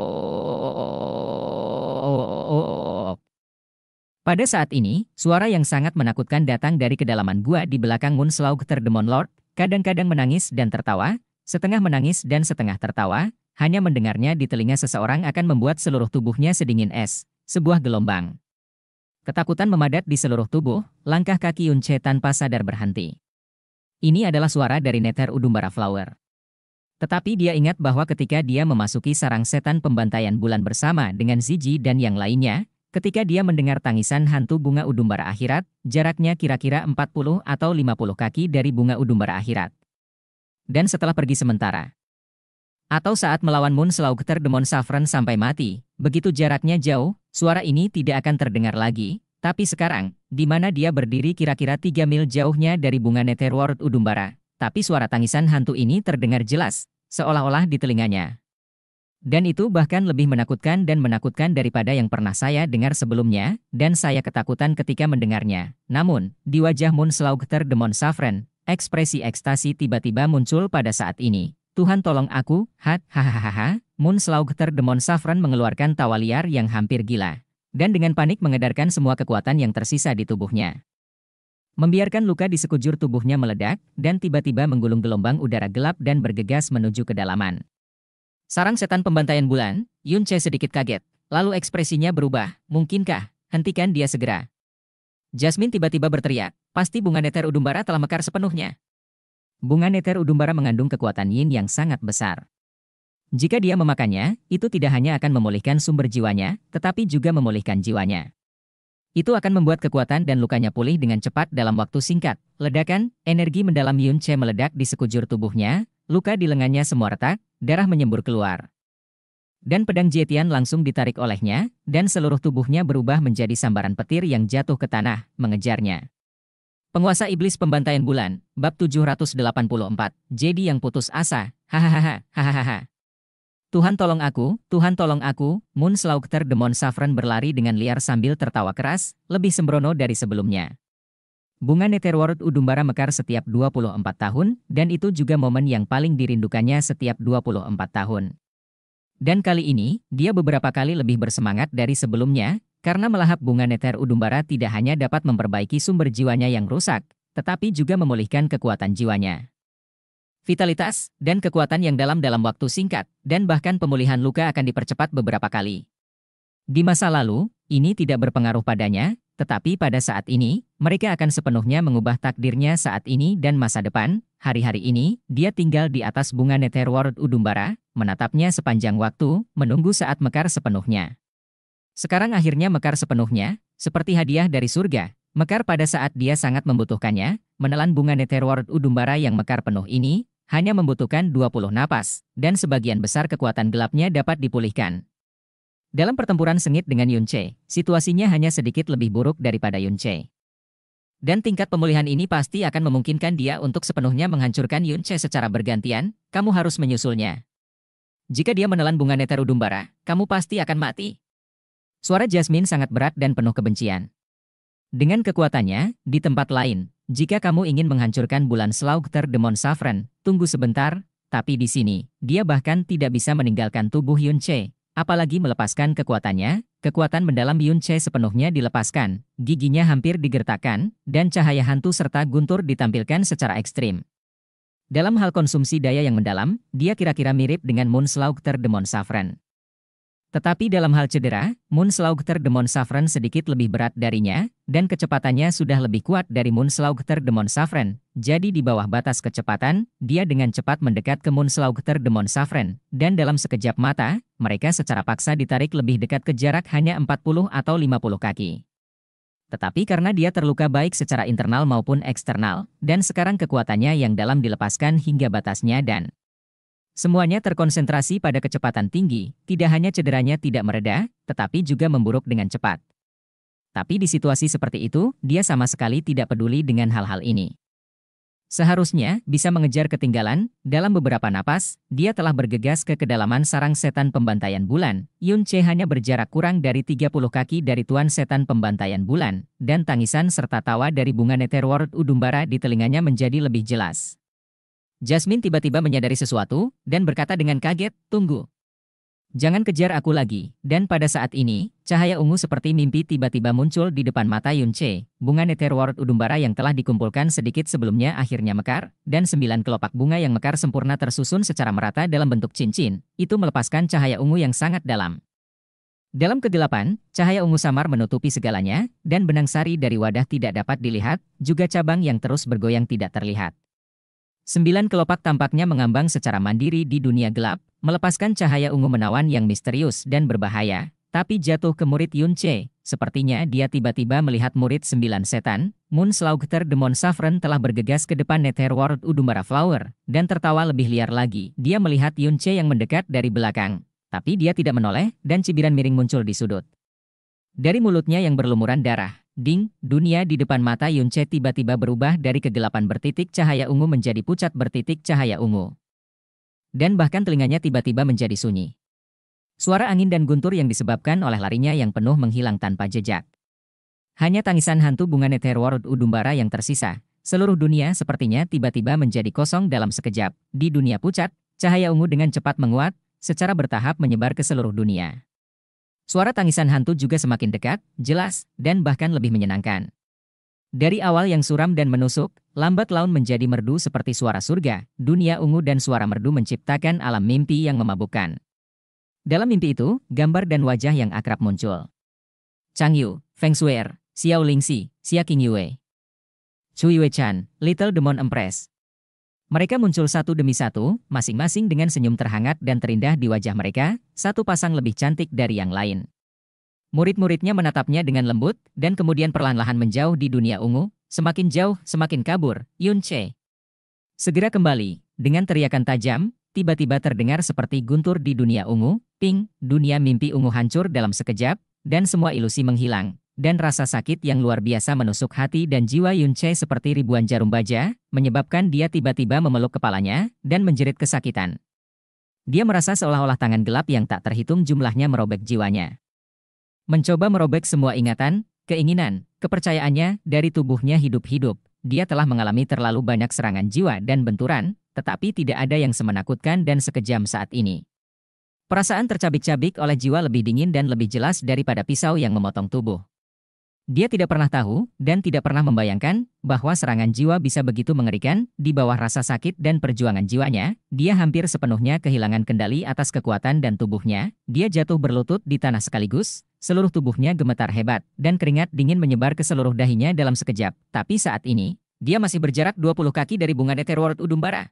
Pada saat ini, suara yang sangat menakutkan datang dari kedalaman gua di belakang Slaug terdemon Lord, kadang-kadang menangis dan tertawa, setengah menangis dan setengah tertawa, hanya mendengarnya di telinga seseorang akan membuat seluruh tubuhnya sedingin es, sebuah gelombang. Ketakutan memadat di seluruh tubuh, langkah kaki Yunche tanpa sadar berhenti. Ini adalah suara dari Nether Udumbara Flower. Tetapi dia ingat bahwa ketika dia memasuki sarang setan pembantaian bulan bersama dengan Ziji dan yang lainnya, ketika dia mendengar tangisan hantu bunga Udumbara akhirat, jaraknya kira-kira 40 atau 50 kaki dari bunga Udumbara akhirat. Dan setelah pergi sementara, atau saat melawan Moon Slaughter Demon Saffron sampai mati, begitu jaraknya jauh, suara ini tidak akan terdengar lagi. Tapi sekarang, di mana dia berdiri kira-kira 3 mil jauhnya dari bunga Netherworld Udumbara, tapi suara tangisan hantu ini terdengar jelas, seolah-olah di telinganya. Dan itu bahkan lebih menakutkan dan menakutkan daripada yang pernah saya dengar sebelumnya, dan saya ketakutan ketika mendengarnya. Namun, di wajah Moon Slaughter Demon Saffron, ekspresi ekstasi tiba-tiba muncul pada saat ini, Tuhan tolong aku, hat, hahaha, Moon Slaughter Demon Safran mengeluarkan tawa liar yang hampir gila. Dan dengan panik mengedarkan semua kekuatan yang tersisa di tubuhnya. Membiarkan luka di sekujur tubuhnya meledak, dan tiba-tiba menggulung gelombang udara gelap dan bergegas menuju kedalaman. Sarang setan pembantaian bulan, Yun Che sedikit kaget. Lalu ekspresinya berubah, mungkinkah, hentikan dia segera. Jasmine tiba-tiba berteriak, pasti bunga neter udumbara telah mekar sepenuhnya. Bunga neter udumbara mengandung kekuatan yin yang sangat besar. Jika dia memakannya, itu tidak hanya akan memulihkan sumber jiwanya, tetapi juga memulihkan jiwanya. Itu akan membuat kekuatan dan lukanya pulih dengan cepat dalam waktu singkat. Ledakan, energi mendalam Yun Che meledak di sekujur tubuhnya, luka di lengannya semua retak, darah menyembur keluar. Dan pedang Jietian langsung ditarik olehnya, dan seluruh tubuhnya berubah menjadi sambaran petir yang jatuh ke tanah, mengejarnya. Penguasa Iblis Pembantaian Bulan, Bab 784, jadi yang putus asa, hahaha, hahaha. Tuhan tolong aku, Tuhan tolong aku, Moon Slaugter Demon Saffron berlari dengan liar sambil tertawa keras, lebih sembrono dari sebelumnya. Bunga Netherworld Udumbara mekar setiap 24 tahun, dan itu juga momen yang paling dirindukannya setiap 24 tahun. Dan kali ini, dia beberapa kali lebih bersemangat dari sebelumnya, karena melahap bunga neter udumbara tidak hanya dapat memperbaiki sumber jiwanya yang rusak, tetapi juga memulihkan kekuatan jiwanya. Vitalitas dan kekuatan yang dalam dalam waktu singkat, dan bahkan pemulihan luka akan dipercepat beberapa kali. Di masa lalu, ini tidak berpengaruh padanya, tetapi pada saat ini, mereka akan sepenuhnya mengubah takdirnya saat ini dan masa depan. Hari-hari ini, dia tinggal di atas bunga Neter Netherworld Udumbara, menatapnya sepanjang waktu, menunggu saat mekar sepenuhnya. Sekarang akhirnya mekar sepenuhnya, seperti hadiah dari surga. Mekar pada saat dia sangat membutuhkannya, menelan bunga Netherworld Udumbara yang mekar penuh ini, hanya membutuhkan 20 napas, dan sebagian besar kekuatan gelapnya dapat dipulihkan. Dalam pertempuran sengit dengan Yunche, situasinya hanya sedikit lebih buruk daripada Yunche. Dan tingkat pemulihan ini pasti akan memungkinkan dia untuk sepenuhnya menghancurkan Yunche secara bergantian, kamu harus menyusulnya. Jika dia menelan bunga Netherudumbara, kamu pasti akan mati. Suara Jasmine sangat berat dan penuh kebencian. Dengan kekuatannya, di tempat lain, jika kamu ingin menghancurkan bulan Slaughter Demon Saffron, tunggu sebentar, tapi di sini, dia bahkan tidak bisa meninggalkan tubuh Yun Che, apalagi melepaskan kekuatannya, kekuatan mendalam Yun Che sepenuhnya dilepaskan, giginya hampir digertakkan, dan cahaya hantu serta guntur ditampilkan secara ekstrim. Dalam hal konsumsi daya yang mendalam, dia kira-kira mirip dengan Moon Slaughter Demon Saffron. Tetapi dalam hal cedera, Munslaugter Demon Safran sedikit lebih berat darinya, dan kecepatannya sudah lebih kuat dari Munslaugter Demon Safran, Jadi di bawah batas kecepatan, dia dengan cepat mendekat ke Munslaugter Demon Safran, dan dalam sekejap mata, mereka secara paksa ditarik lebih dekat ke jarak hanya 40 atau 50 kaki. Tetapi karena dia terluka baik secara internal maupun eksternal, dan sekarang kekuatannya yang dalam dilepaskan hingga batasnya dan Semuanya terkonsentrasi pada kecepatan tinggi, tidak hanya cederanya tidak mereda, tetapi juga memburuk dengan cepat. Tapi di situasi seperti itu, dia sama sekali tidak peduli dengan hal-hal ini. Seharusnya bisa mengejar ketinggalan, dalam beberapa napas, dia telah bergegas ke kedalaman sarang setan pembantaian bulan. Yun Che hanya berjarak kurang dari 30 kaki dari tuan setan pembantaian bulan, dan tangisan serta tawa dari bunga Netherworld Udumbara di telinganya menjadi lebih jelas. Jasmine tiba-tiba menyadari sesuatu, dan berkata dengan kaget, tunggu. Jangan kejar aku lagi. Dan pada saat ini, cahaya ungu seperti mimpi tiba-tiba muncul di depan mata Yun Che. Bunga Netherworld Udumbara yang telah dikumpulkan sedikit sebelumnya akhirnya mekar, dan sembilan kelopak bunga yang mekar sempurna tersusun secara merata dalam bentuk cincin. Itu melepaskan cahaya ungu yang sangat dalam. Dalam kegelapan, cahaya ungu samar menutupi segalanya, dan benang sari dari wadah tidak dapat dilihat, juga cabang yang terus bergoyang tidak terlihat. Sembilan kelopak tampaknya mengambang secara mandiri di dunia gelap, melepaskan cahaya ungu menawan yang misterius dan berbahaya, tapi jatuh ke murid Yun Che. Sepertinya dia tiba-tiba melihat murid sembilan setan, Moon Slaugter Demon Saffron telah bergegas ke depan Netherworld Udumara Flower, dan tertawa lebih liar lagi. Dia melihat Yun Che yang mendekat dari belakang, tapi dia tidak menoleh, dan cibiran miring muncul di sudut. Dari mulutnya yang berlumuran darah, Ding, dunia di depan mata Yunce tiba-tiba berubah dari kegelapan bertitik cahaya ungu menjadi pucat bertitik cahaya ungu. Dan bahkan telinganya tiba-tiba menjadi sunyi. Suara angin dan guntur yang disebabkan oleh larinya yang penuh menghilang tanpa jejak. Hanya tangisan hantu bunga Netherworld Udumbara yang tersisa. Seluruh dunia sepertinya tiba-tiba menjadi kosong dalam sekejap. Di dunia pucat, cahaya ungu dengan cepat menguat, secara bertahap menyebar ke seluruh dunia. Suara tangisan hantu juga semakin dekat, jelas, dan bahkan lebih menyenangkan. Dari awal yang suram dan menusuk, lambat laun menjadi merdu seperti suara surga, dunia ungu dan suara merdu menciptakan alam mimpi yang memabukkan. Dalam mimpi itu, gambar dan wajah yang akrab muncul. Chang Yu, Feng Shui, Xiao Lingxi, Xia Qingyue. Chu Yue Chan, Little Demon Empress, mereka muncul satu demi satu, masing-masing dengan senyum terhangat dan terindah di wajah mereka, satu pasang lebih cantik dari yang lain. Murid-muridnya menatapnya dengan lembut, dan kemudian perlahan-lahan menjauh di dunia ungu, semakin jauh, semakin kabur, Yun Che. Segera kembali, dengan teriakan tajam, tiba-tiba terdengar seperti guntur di dunia ungu, ping, dunia mimpi ungu hancur dalam sekejap, dan semua ilusi menghilang, dan rasa sakit yang luar biasa menusuk hati dan jiwa Yun Che seperti ribuan jarum baja, menyebabkan dia tiba-tiba memeluk kepalanya dan menjerit kesakitan. Dia merasa seolah-olah tangan gelap yang tak terhitung jumlahnya merobek jiwanya. Mencoba merobek semua ingatan, keinginan, kepercayaannya dari tubuhnya hidup-hidup. Dia telah mengalami terlalu banyak serangan jiwa dan benturan, tetapi tidak ada yang semenakutkan dan sekejam saat ini. Perasaan tercabik-cabik oleh jiwa lebih dingin dan lebih jelas daripada pisau yang memotong tubuh. Dia tidak pernah tahu dan tidak pernah membayangkan bahwa serangan jiwa bisa begitu mengerikan di bawah rasa sakit dan perjuangan jiwanya. Dia hampir sepenuhnya kehilangan kendali atas kekuatan dan tubuhnya. Dia jatuh berlutut di tanah sekaligus. Seluruh tubuhnya gemetar hebat dan keringat dingin menyebar ke seluruh dahinya dalam sekejap. Tapi saat ini, dia masih berjarak 20 kaki dari bunga Netherworld Udumbara.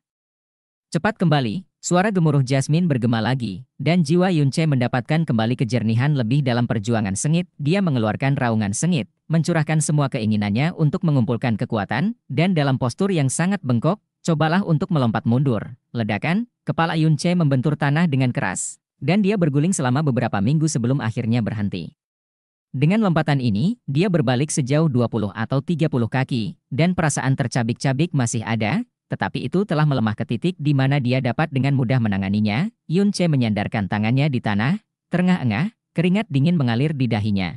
Cepat kembali, Suara gemuruh Jasmine bergema lagi, dan jiwa Yunce mendapatkan kembali kejernihan lebih dalam perjuangan sengit. Dia mengeluarkan raungan sengit, mencurahkan semua keinginannya untuk mengumpulkan kekuatan, dan dalam postur yang sangat bengkok, cobalah untuk melompat mundur. Ledakan, kepala Yunce membentur tanah dengan keras, dan dia berguling selama beberapa minggu sebelum akhirnya berhenti. Dengan lompatan ini, dia berbalik sejauh 20 atau 30 kaki, dan perasaan tercabik-cabik masih ada, tetapi itu telah melemah ke titik di mana dia dapat dengan mudah menanganinya. Yun Che menyandarkan tangannya di tanah, terengah-engah, keringat dingin mengalir di dahinya.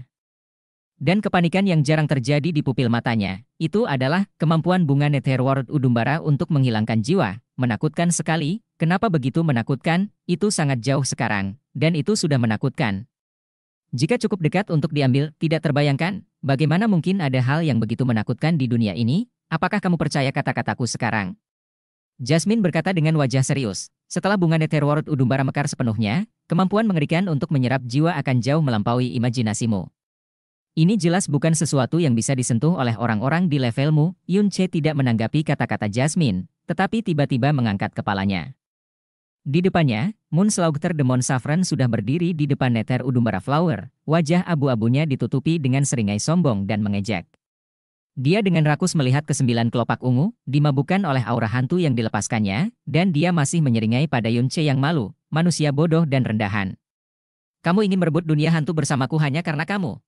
Dan kepanikan yang jarang terjadi di pupil matanya, itu adalah kemampuan bunga Netherworld Udumbara untuk menghilangkan jiwa. Menakutkan sekali, kenapa begitu menakutkan, itu sangat jauh sekarang, dan itu sudah menakutkan. Jika cukup dekat untuk diambil, tidak terbayangkan, bagaimana mungkin ada hal yang begitu menakutkan di dunia ini, Apakah kamu percaya kata-kataku sekarang? Jasmine berkata dengan wajah serius, setelah bunga Netherworld Udumbara mekar sepenuhnya, kemampuan mengerikan untuk menyerap jiwa akan jauh melampaui imajinasimu. Ini jelas bukan sesuatu yang bisa disentuh oleh orang-orang di levelmu, Yun Che tidak menanggapi kata-kata Jasmine, tetapi tiba-tiba mengangkat kepalanya. Di depannya, Moon Slaughter Demon Saffron sudah berdiri di depan Nether Udumbara Flower, wajah abu-abunya ditutupi dengan seringai sombong dan mengejek. Dia dengan rakus melihat kesembilan kelopak ungu, dimabukkan oleh aura hantu yang dilepaskannya, dan dia masih menyeringai pada Yunce yang malu, manusia bodoh dan rendahan. Kamu ingin merebut dunia hantu bersamaku hanya karena kamu.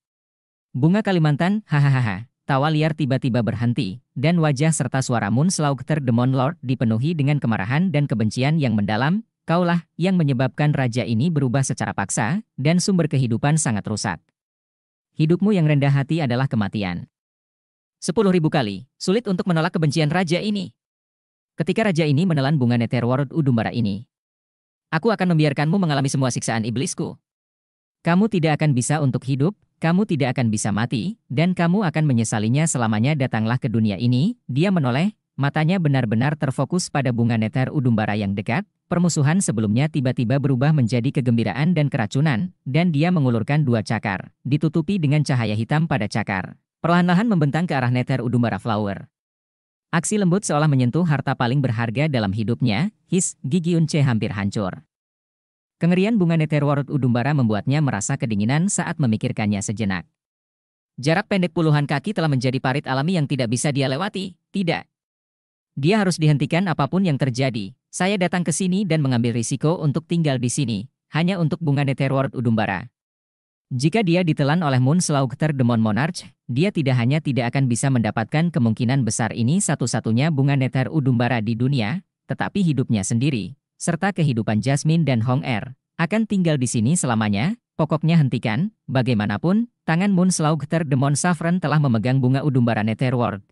Bunga Kalimantan, hahaha, tawa liar tiba-tiba berhenti, dan wajah serta suara Moon Slaughter Demon Lord dipenuhi dengan kemarahan dan kebencian yang mendalam, kaulah yang menyebabkan raja ini berubah secara paksa, dan sumber kehidupan sangat rusak. Hidupmu yang rendah hati adalah kematian. Sepuluh ribu kali, sulit untuk menolak kebencian raja ini. Ketika raja ini menelan bunga Netherworld Udumbara ini, aku akan membiarkanmu mengalami semua siksaan iblisku. Kamu tidak akan bisa untuk hidup, kamu tidak akan bisa mati, dan kamu akan menyesalinya selamanya datanglah ke dunia ini, dia menoleh, matanya benar-benar terfokus pada bunga neter Udumbara yang dekat, permusuhan sebelumnya tiba-tiba berubah menjadi kegembiraan dan keracunan, dan dia mengulurkan dua cakar, ditutupi dengan cahaya hitam pada cakar perlahan-lahan membentang ke arah Nether Udumbara Flower. Aksi lembut seolah menyentuh harta paling berharga dalam hidupnya, his, gigi Unce hampir hancur. Kengerian bunga neterwarut Udumbara membuatnya merasa kedinginan saat memikirkannya sejenak. Jarak pendek puluhan kaki telah menjadi parit alami yang tidak bisa dia lewati, tidak. Dia harus dihentikan apapun yang terjadi. Saya datang ke sini dan mengambil risiko untuk tinggal di sini, hanya untuk bunga neterwarut Udumbara. Jika dia ditelan oleh Moon Moonslaugter Demon Monarch, dia tidak hanya tidak akan bisa mendapatkan kemungkinan besar ini satu-satunya bunga netar udumbara di dunia, tetapi hidupnya sendiri, serta kehidupan Jasmine dan Hong Er, akan tinggal di sini selamanya, pokoknya hentikan, bagaimanapun, tangan Moon Moonslaugter Demon Saffron telah memegang bunga udumbara Nether World.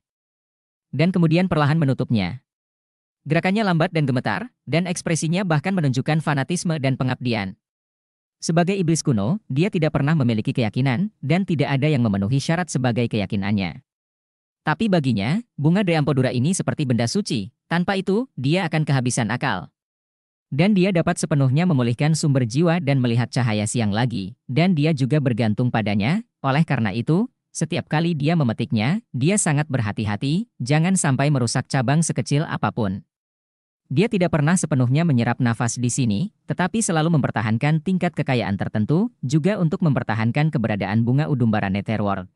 Dan kemudian perlahan menutupnya. Gerakannya lambat dan gemetar, dan ekspresinya bahkan menunjukkan fanatisme dan pengabdian. Sebagai iblis kuno, dia tidak pernah memiliki keyakinan, dan tidak ada yang memenuhi syarat sebagai keyakinannya. Tapi baginya, bunga Deampodura ini seperti benda suci, tanpa itu, dia akan kehabisan akal. Dan dia dapat sepenuhnya memulihkan sumber jiwa dan melihat cahaya siang lagi, dan dia juga bergantung padanya, oleh karena itu, setiap kali dia memetiknya, dia sangat berhati-hati, jangan sampai merusak cabang sekecil apapun. Dia tidak pernah sepenuhnya menyerap nafas di sini, tetapi selalu mempertahankan tingkat kekayaan tertentu, juga untuk mempertahankan keberadaan bunga udumbara Netherworld.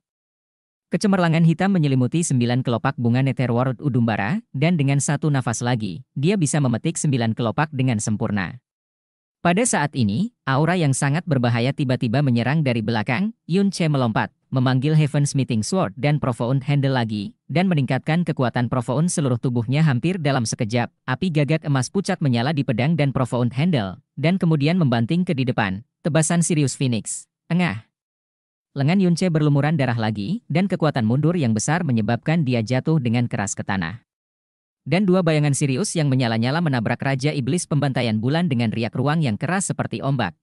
Kecemerlangan hitam menyelimuti sembilan kelopak bunga Netherworld udumbara, dan dengan satu nafas lagi, dia bisa memetik sembilan kelopak dengan sempurna. Pada saat ini, aura yang sangat berbahaya tiba-tiba menyerang dari belakang, Yun Che melompat, memanggil Heaven's Meeting Sword dan Profound Handle lagi, dan meningkatkan kekuatan Profound seluruh tubuhnya hampir dalam sekejap. Api gagak emas pucat menyala di pedang dan Profound handle, dan kemudian membanting ke di depan. Tebasan Sirius Phoenix. Engah. Lengan Yunce berlumuran darah lagi, dan kekuatan mundur yang besar menyebabkan dia jatuh dengan keras ke tanah. Dan dua bayangan Sirius yang menyala-nyala menabrak Raja Iblis Pembantaian Bulan dengan riak ruang yang keras seperti ombak.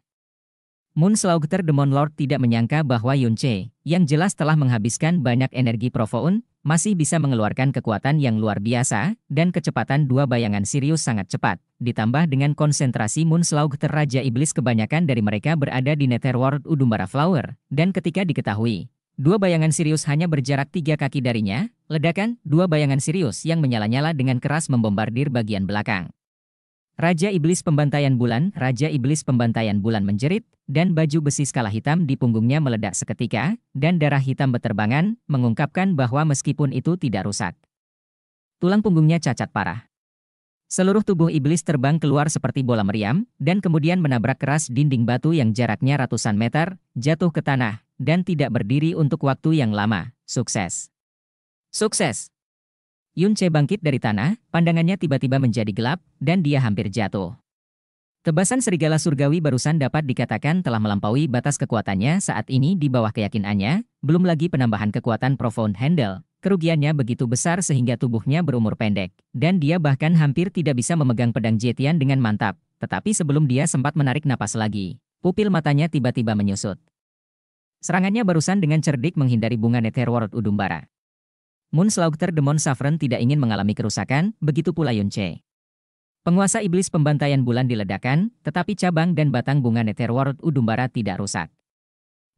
Moon Slaughter Demon Lord tidak menyangka bahwa Yunce, yang jelas telah menghabiskan banyak energi Profound, masih bisa mengeluarkan kekuatan yang luar biasa, dan kecepatan dua bayangan Sirius sangat cepat, ditambah dengan konsentrasi Moon Moonslaug Terraja Iblis kebanyakan dari mereka berada di Netherworld Udumbara Flower, dan ketika diketahui, Dua bayangan Sirius hanya berjarak tiga kaki darinya, ledakan, dua bayangan Sirius yang menyala-nyala dengan keras membombardir bagian belakang. Raja Iblis Pembantaian Bulan, Raja Iblis Pembantaian Bulan menjerit, dan baju besi skala hitam di punggungnya meledak seketika, dan darah hitam beterbangan, mengungkapkan bahwa meskipun itu tidak rusak. Tulang punggungnya cacat parah. Seluruh tubuh iblis terbang keluar seperti bola meriam, dan kemudian menabrak keras dinding batu yang jaraknya ratusan meter, jatuh ke tanah, dan tidak berdiri untuk waktu yang lama. Sukses! Sukses! Yun Che bangkit dari tanah, pandangannya tiba-tiba menjadi gelap, dan dia hampir jatuh. Tebasan serigala surgawi barusan dapat dikatakan telah melampaui batas kekuatannya saat ini di bawah keyakinannya, belum lagi penambahan kekuatan Profound Handle. Kerugiannya begitu besar sehingga tubuhnya berumur pendek, dan dia bahkan hampir tidak bisa memegang pedang Jetian dengan mantap. Tetapi sebelum dia sempat menarik napas lagi, pupil matanya tiba-tiba menyusut. Serangannya barusan dengan cerdik menghindari bunga Netherworld Udumbara. Moonslaugter Demon Sovereign tidak ingin mengalami kerusakan, begitu pula Yunche. Penguasa iblis pembantaian bulan diledakan, tetapi cabang dan batang bunga Netherworld Udumbara tidak rusak.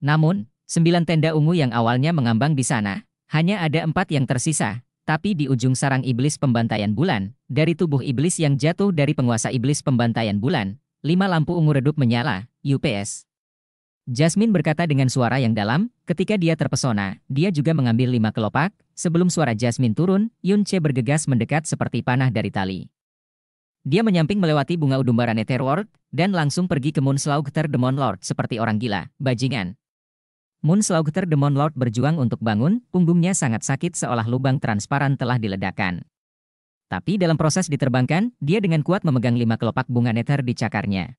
Namun, sembilan tenda ungu yang awalnya mengambang di sana, hanya ada empat yang tersisa, tapi di ujung sarang iblis pembantaian bulan, dari tubuh iblis yang jatuh dari penguasa iblis pembantaian bulan, lima lampu ungu redup menyala, UPS. Jasmine berkata dengan suara yang dalam, ketika dia terpesona, dia juga mengambil lima kelopak, sebelum suara Jasmine turun, Yun Che bergegas mendekat seperti panah dari tali. Dia menyamping melewati bunga udumbaran Netherworld, dan langsung pergi ke Moonslaugter Demon Lord seperti orang gila, bajingan. Moonslaugter Demon Lord berjuang untuk bangun, punggungnya sangat sakit seolah lubang transparan telah diledakkan. Tapi dalam proses diterbangkan, dia dengan kuat memegang lima kelopak bunga nether di cakarnya.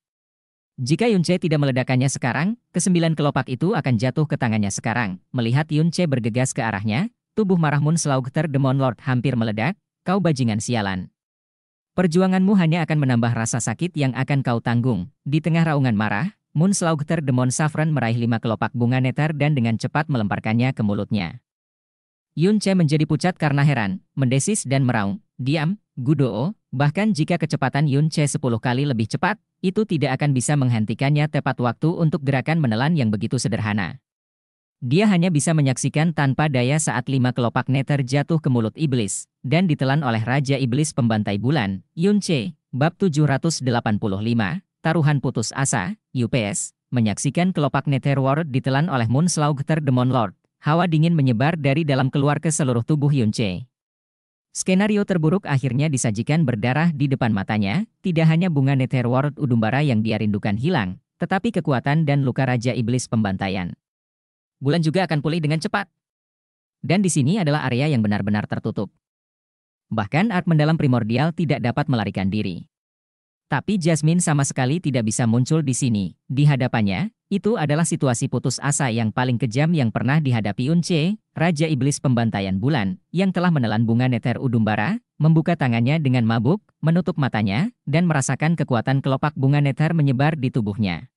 Jika Yunce tidak meledakannya sekarang, kesembilan kelopak itu akan jatuh ke tangannya sekarang. Melihat Yunce bergegas ke arahnya, tubuh Marah Marahmun Slaugter Demon Lord hampir meledak, kau bajingan sialan. Perjuanganmu hanya akan menambah rasa sakit yang akan kau tanggung. Di tengah raungan marah, Moon Slaugter Demon Saffron meraih lima kelopak bunga netar dan dengan cepat melemparkannya ke mulutnya. Yunce menjadi pucat karena heran, mendesis dan meraung, diam, gudo, bahkan jika kecepatan Yunce sepuluh kali lebih cepat, itu tidak akan bisa menghentikannya tepat waktu untuk gerakan menelan yang begitu sederhana. Dia hanya bisa menyaksikan tanpa daya saat lima kelopak neter jatuh ke mulut iblis, dan ditelan oleh Raja Iblis Pembantai Bulan, Yun Che, bab 785, Taruhan Putus Asa, UPS, menyaksikan kelopak neter Ward ditelan oleh Moon Slaugter Demon Lord. Hawa dingin menyebar dari dalam keluar ke seluruh tubuh Yun Che. Skenario terburuk akhirnya disajikan berdarah di depan matanya, tidak hanya bunga Netherworld Udumbara yang dia rindukan hilang, tetapi kekuatan dan luka Raja Iblis pembantaian. Bulan juga akan pulih dengan cepat. Dan di sini adalah area yang benar-benar tertutup. Bahkan art mendalam primordial tidak dapat melarikan diri. Tapi Jasmine sama sekali tidak bisa muncul di sini, di hadapannya, itu adalah situasi putus asa yang paling kejam yang pernah dihadapi Unce, Raja Iblis Pembantaian Bulan, yang telah menelan bunga neter Udumbara, membuka tangannya dengan mabuk, menutup matanya, dan merasakan kekuatan kelopak bunga neter menyebar di tubuhnya.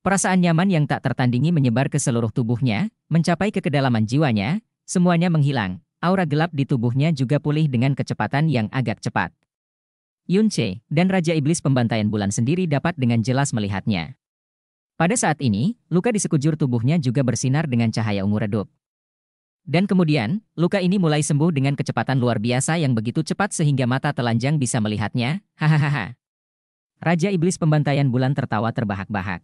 Perasaan nyaman yang tak tertandingi menyebar ke seluruh tubuhnya, mencapai ke kedalaman jiwanya, semuanya menghilang, aura gelap di tubuhnya juga pulih dengan kecepatan yang agak cepat. Yunche dan Raja Iblis Pembantaian Bulan sendiri dapat dengan jelas melihatnya. Pada saat ini, luka di sekujur tubuhnya juga bersinar dengan cahaya ungu redup. Dan kemudian, luka ini mulai sembuh dengan kecepatan luar biasa yang begitu cepat sehingga mata telanjang bisa melihatnya, hahaha. Raja Iblis Pembantaian Bulan tertawa terbahak-bahak.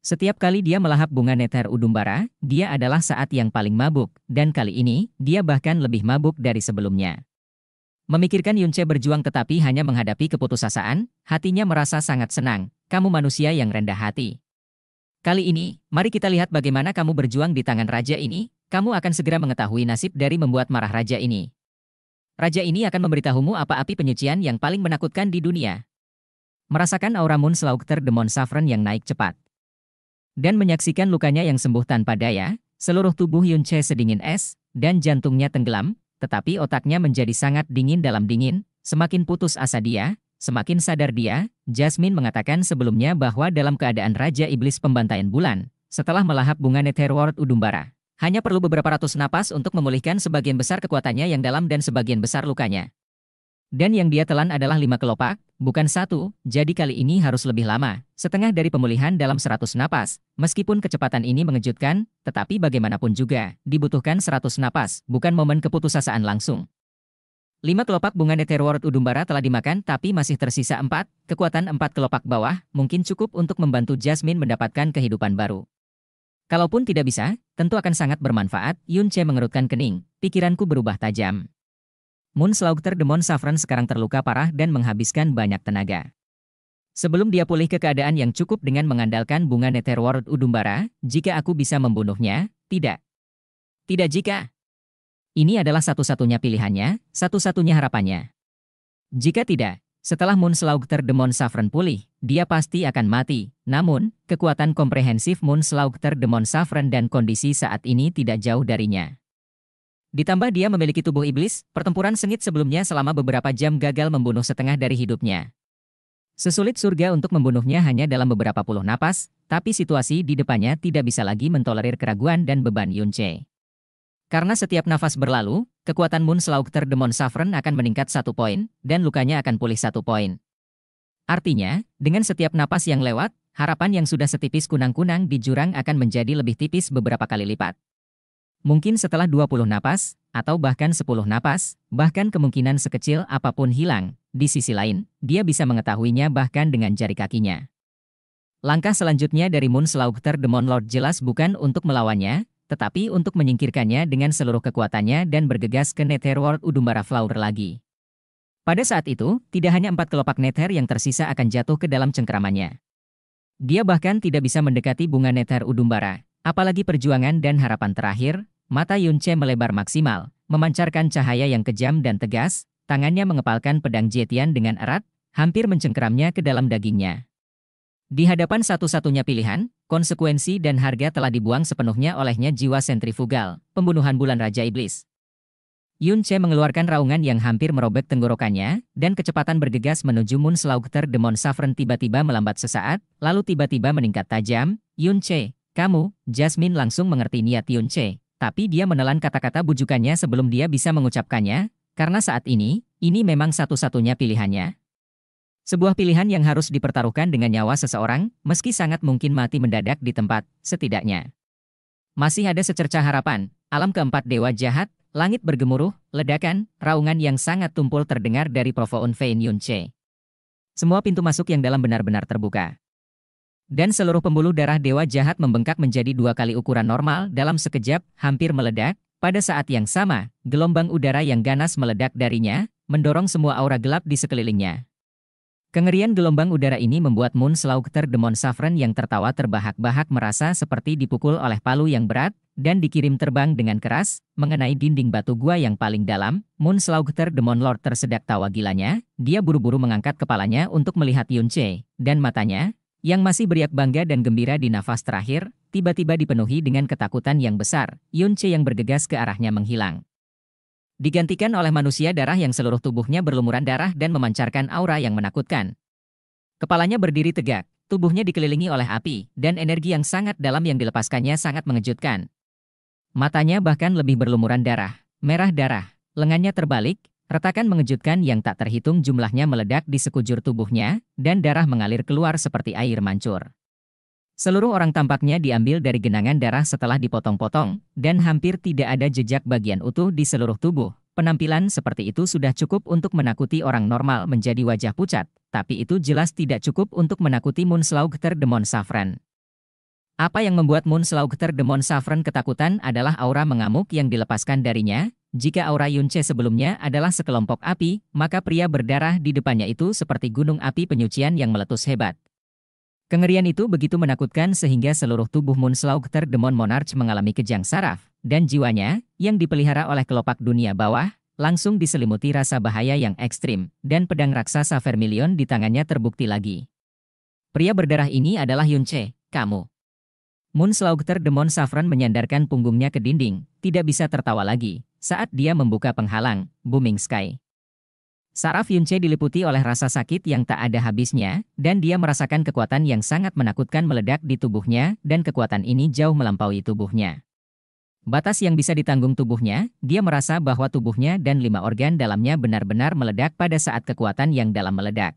Setiap kali dia melahap bunga neter udumbara, dia adalah saat yang paling mabuk, dan kali ini, dia bahkan lebih mabuk dari sebelumnya. Memikirkan Yunce berjuang tetapi hanya menghadapi keputusasaan, hatinya merasa sangat senang, kamu manusia yang rendah hati. Kali ini, mari kita lihat bagaimana kamu berjuang di tangan raja ini, kamu akan segera mengetahui nasib dari membuat marah raja ini. Raja ini akan memberitahumu apa api penyucian yang paling menakutkan di dunia. Merasakan aura Moon Slaugter Demon Saffron yang naik cepat. Dan menyaksikan lukanya yang sembuh tanpa daya, seluruh tubuh Yun Che sedingin es, dan jantungnya tenggelam, tetapi otaknya menjadi sangat dingin dalam dingin, semakin putus asa dia, Semakin sadar dia, Jasmine mengatakan sebelumnya bahwa dalam keadaan Raja Iblis pembantaian bulan, setelah melahap bunga Netherworld Udumbara, hanya perlu beberapa ratus napas untuk memulihkan sebagian besar kekuatannya yang dalam dan sebagian besar lukanya. Dan yang dia telan adalah lima kelopak, bukan satu, jadi kali ini harus lebih lama, setengah dari pemulihan dalam seratus napas. Meskipun kecepatan ini mengejutkan, tetapi bagaimanapun juga, dibutuhkan seratus napas, bukan momen keputusasaan langsung. 5 kelopak bunga Netherworld Udumbara telah dimakan tapi masih tersisa 4, kekuatan 4 kelopak bawah mungkin cukup untuk membantu Jasmine mendapatkan kehidupan baru. Kalaupun tidak bisa, tentu akan sangat bermanfaat, Yun Che mengerutkan kening, pikiranku berubah tajam. Moon Slaugter Demon Saffron sekarang terluka parah dan menghabiskan banyak tenaga. Sebelum dia pulih ke keadaan yang cukup dengan mengandalkan bunga Netherworld Udumbara, jika aku bisa membunuhnya, tidak. Tidak jika. Ini adalah satu-satunya pilihannya, satu-satunya harapannya. Jika tidak, setelah Moon Moonslaughter Demon Saffron pulih, dia pasti akan mati. Namun, kekuatan komprehensif Moon Moonslaughter Demon Saffron dan kondisi saat ini tidak jauh darinya. Ditambah dia memiliki tubuh iblis, pertempuran sengit sebelumnya selama beberapa jam gagal membunuh setengah dari hidupnya. Sesulit surga untuk membunuhnya hanya dalam beberapa puluh napas, tapi situasi di depannya tidak bisa lagi mentolerir keraguan dan beban Yunche. Karena setiap nafas berlalu, kekuatan Moon Moonslaugter Demon Saffron akan meningkat satu poin, dan lukanya akan pulih satu poin. Artinya, dengan setiap napas yang lewat, harapan yang sudah setipis kunang-kunang di jurang akan menjadi lebih tipis beberapa kali lipat. Mungkin setelah 20 napas, atau bahkan 10 napas, bahkan kemungkinan sekecil apapun hilang. Di sisi lain, dia bisa mengetahuinya bahkan dengan jari kakinya. Langkah selanjutnya dari Moon Moonslaugter Demon Lord jelas bukan untuk melawannya, tetapi untuk menyingkirkannya dengan seluruh kekuatannya dan bergegas ke Netherworld Udumbara Flower lagi. Pada saat itu, tidak hanya empat kelopak Nether yang tersisa akan jatuh ke dalam cengkeramannya. Dia bahkan tidak bisa mendekati bunga Nether Udumbara, apalagi perjuangan dan harapan terakhir, mata Yunche melebar maksimal, memancarkan cahaya yang kejam dan tegas, tangannya mengepalkan pedang Jetian dengan erat, hampir mencengkeramnya ke dalam dagingnya. Di hadapan satu-satunya pilihan, konsekuensi dan harga telah dibuang sepenuhnya olehnya jiwa sentrifugal, pembunuhan bulan Raja Iblis. Yun Che mengeluarkan raungan yang hampir merobek tenggorokannya, dan kecepatan bergegas menuju Moon Slaughter Demon Saffron tiba-tiba melambat sesaat, lalu tiba-tiba meningkat tajam, Yun Che, kamu, Jasmine langsung mengerti niat Yun Che, tapi dia menelan kata-kata bujukannya sebelum dia bisa mengucapkannya, karena saat ini, ini memang satu-satunya pilihannya. Sebuah pilihan yang harus dipertaruhkan dengan nyawa seseorang, meski sangat mungkin mati mendadak di tempat, setidaknya. Masih ada secerca harapan, alam keempat dewa jahat, langit bergemuruh, ledakan, raungan yang sangat tumpul terdengar dari Profoon Fei Yunche. Semua pintu masuk yang dalam benar-benar terbuka. Dan seluruh pembuluh darah dewa jahat membengkak menjadi dua kali ukuran normal dalam sekejap, hampir meledak, pada saat yang sama, gelombang udara yang ganas meledak darinya, mendorong semua aura gelap di sekelilingnya. Kengerian gelombang udara ini membuat Moon Slaugter Demon Saffron yang tertawa terbahak-bahak merasa seperti dipukul oleh palu yang berat, dan dikirim terbang dengan keras, mengenai dinding batu gua yang paling dalam, Moon Slaugter Demon Lord tersedak tawa gilanya, dia buru-buru mengangkat kepalanya untuk melihat Yun Che, dan matanya, yang masih beriak bangga dan gembira di nafas terakhir, tiba-tiba dipenuhi dengan ketakutan yang besar, Yun Che yang bergegas ke arahnya menghilang. Digantikan oleh manusia darah yang seluruh tubuhnya berlumuran darah dan memancarkan aura yang menakutkan. Kepalanya berdiri tegak, tubuhnya dikelilingi oleh api, dan energi yang sangat dalam yang dilepaskannya sangat mengejutkan. Matanya bahkan lebih berlumuran darah, merah darah, lengannya terbalik, retakan mengejutkan yang tak terhitung jumlahnya meledak di sekujur tubuhnya, dan darah mengalir keluar seperti air mancur. Seluruh orang tampaknya diambil dari genangan darah setelah dipotong-potong, dan hampir tidak ada jejak bagian utuh di seluruh tubuh. Penampilan seperti itu sudah cukup untuk menakuti orang normal menjadi wajah pucat, tapi itu jelas tidak cukup untuk menakuti Moonslaugter Demon Safran. Apa yang membuat Moonslaugter Demon Safran ketakutan adalah aura mengamuk yang dilepaskan darinya. Jika aura Yunce sebelumnya adalah sekelompok api, maka pria berdarah di depannya itu seperti gunung api penyucian yang meletus hebat. Kengerian itu begitu menakutkan sehingga seluruh tubuh Moonslaugter Demon Monarch mengalami kejang saraf, dan jiwanya, yang dipelihara oleh kelopak dunia bawah, langsung diselimuti rasa bahaya yang ekstrim, dan pedang raksasa Vermilion di tangannya terbukti lagi. Pria berdarah ini adalah Yunche, kamu. Moon Moonslaugter Demon Saffron menyandarkan punggungnya ke dinding, tidak bisa tertawa lagi, saat dia membuka penghalang, Booming Sky. Saraf Yunche diliputi oleh rasa sakit yang tak ada habisnya, dan dia merasakan kekuatan yang sangat menakutkan meledak di tubuhnya, dan kekuatan ini jauh melampaui tubuhnya. Batas yang bisa ditanggung tubuhnya, dia merasa bahwa tubuhnya dan lima organ dalamnya benar-benar meledak pada saat kekuatan yang dalam meledak.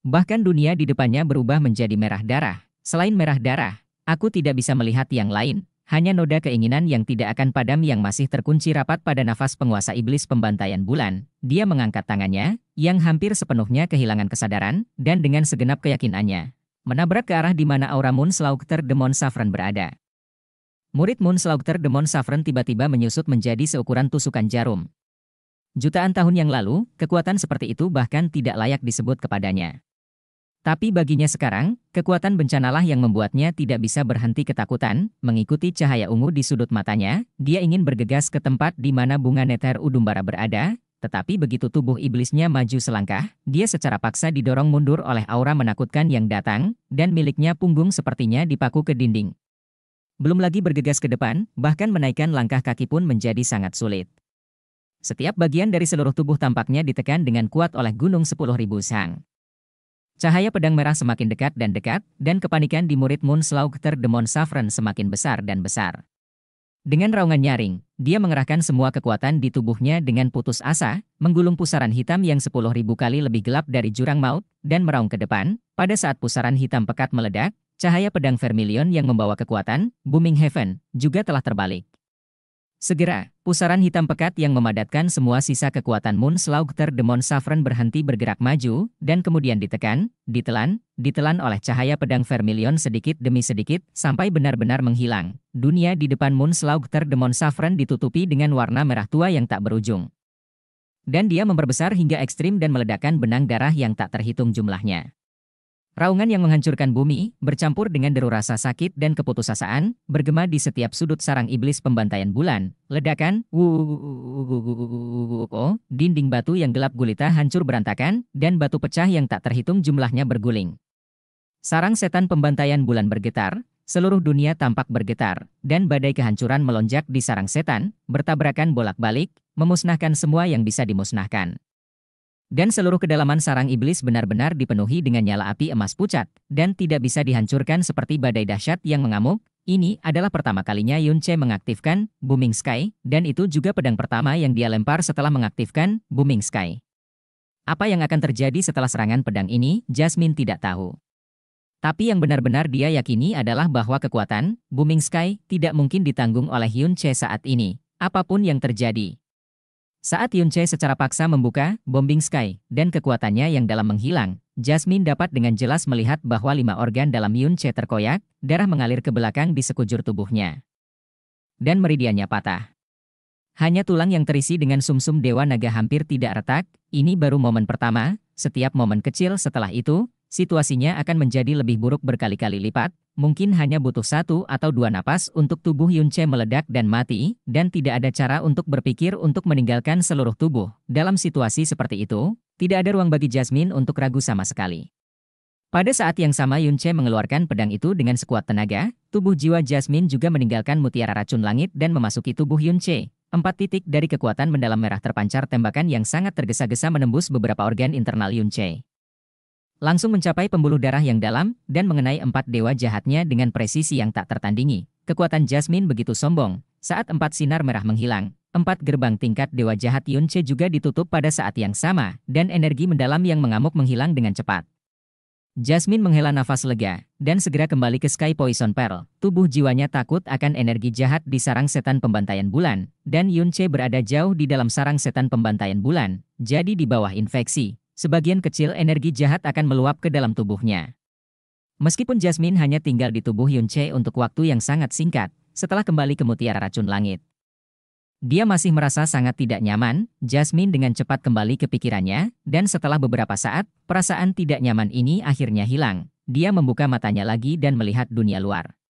Bahkan dunia di depannya berubah menjadi merah darah. Selain merah darah, aku tidak bisa melihat yang lain hanya noda keinginan yang tidak akan padam yang masih terkunci rapat pada nafas penguasa iblis pembantaian bulan. Dia mengangkat tangannya, yang hampir sepenuhnya kehilangan kesadaran, dan dengan segenap keyakinannya, menabrak ke arah di mana aura Moon Slaughter Demon Saffron berada. Murid Moon Slaughter Demon Saffron tiba-tiba menyusut menjadi seukuran tusukan jarum. Jutaan tahun yang lalu, kekuatan seperti itu bahkan tidak layak disebut kepadanya. Tapi baginya sekarang, kekuatan bencanalah yang membuatnya tidak bisa berhenti ketakutan, mengikuti cahaya ungu di sudut matanya, dia ingin bergegas ke tempat di mana bunga neter udumbara berada, tetapi begitu tubuh iblisnya maju selangkah, dia secara paksa didorong mundur oleh aura menakutkan yang datang, dan miliknya punggung sepertinya dipaku ke dinding. Belum lagi bergegas ke depan, bahkan menaikkan langkah kaki pun menjadi sangat sulit. Setiap bagian dari seluruh tubuh tampaknya ditekan dengan kuat oleh gunung sepuluh ribu sang. Cahaya pedang merah semakin dekat dan dekat, dan kepanikan di murid Moon Slaughter Demon Saffron semakin besar dan besar. Dengan raungan nyaring, dia mengerahkan semua kekuatan di tubuhnya dengan putus asa, menggulung pusaran hitam yang 10.000 kali lebih gelap dari jurang maut, dan meraung ke depan, pada saat pusaran hitam pekat meledak, cahaya pedang Vermilion yang membawa kekuatan, Booming Heaven, juga telah terbalik. Segera, pusaran hitam pekat yang memadatkan semua sisa kekuatan Moon Slaugter Demon Saffron berhenti bergerak maju, dan kemudian ditekan, ditelan, ditelan oleh cahaya pedang Vermilion sedikit demi sedikit, sampai benar-benar menghilang. Dunia di depan Moon Slaugter Demon Saffron ditutupi dengan warna merah tua yang tak berujung. Dan dia memperbesar hingga ekstrim dan meledakkan benang darah yang tak terhitung jumlahnya. Raungan yang menghancurkan bumi, bercampur dengan deru rasa sakit dan keputusasaan, bergema di setiap sudut sarang iblis pembantaian bulan. Ledakan, dinding batu yang gelap gulita hancur berantakan, dan batu pecah yang tak terhitung jumlahnya berguling. Sarang setan pembantaian bulan bergetar, seluruh dunia tampak bergetar, dan badai kehancuran melonjak di sarang setan, bertabrakan bolak-balik, memusnahkan semua yang bisa dimusnahkan. Dan seluruh kedalaman sarang iblis benar-benar dipenuhi dengan nyala api emas pucat, dan tidak bisa dihancurkan seperti badai dahsyat yang mengamuk. Ini adalah pertama kalinya Yun Che mengaktifkan Booming Sky, dan itu juga pedang pertama yang dia lempar setelah mengaktifkan Booming Sky. Apa yang akan terjadi setelah serangan pedang ini, Jasmine tidak tahu. Tapi yang benar-benar dia yakini adalah bahwa kekuatan Booming Sky tidak mungkin ditanggung oleh Yun Che saat ini, apapun yang terjadi. Saat Yun Che secara paksa membuka bombing sky dan kekuatannya yang dalam menghilang, Jasmine dapat dengan jelas melihat bahwa lima organ dalam Yun Che terkoyak, darah mengalir ke belakang di sekujur tubuhnya. Dan meridiannya patah. Hanya tulang yang terisi dengan sumsum -sum dewa naga hampir tidak retak, ini baru momen pertama, setiap momen kecil setelah itu, situasinya akan menjadi lebih buruk berkali-kali lipat, Mungkin hanya butuh satu atau dua napas untuk tubuh Yunce meledak dan mati, dan tidak ada cara untuk berpikir untuk meninggalkan seluruh tubuh. Dalam situasi seperti itu, tidak ada ruang bagi Jasmine untuk ragu sama sekali. Pada saat yang sama Yunce mengeluarkan pedang itu dengan sekuat tenaga, tubuh jiwa Jasmine juga meninggalkan mutiara racun langit dan memasuki tubuh Yunce. Empat titik dari kekuatan mendalam merah terpancar tembakan yang sangat tergesa-gesa menembus beberapa organ internal Yunce langsung mencapai pembuluh darah yang dalam dan mengenai empat dewa jahatnya dengan presisi yang tak tertandingi. Kekuatan Jasmine begitu sombong, saat empat sinar merah menghilang, empat gerbang tingkat dewa jahat Yunche juga ditutup pada saat yang sama, dan energi mendalam yang mengamuk menghilang dengan cepat. Jasmine menghela nafas lega, dan segera kembali ke Sky Poison Pearl. Tubuh jiwanya takut akan energi jahat di sarang setan pembantaian bulan, dan Yunche berada jauh di dalam sarang setan pembantaian bulan, jadi di bawah infeksi sebagian kecil energi jahat akan meluap ke dalam tubuhnya. Meskipun Jasmine hanya tinggal di tubuh Che untuk waktu yang sangat singkat, setelah kembali ke mutiara racun langit. Dia masih merasa sangat tidak nyaman, Jasmine dengan cepat kembali ke pikirannya, dan setelah beberapa saat, perasaan tidak nyaman ini akhirnya hilang. Dia membuka matanya lagi dan melihat dunia luar.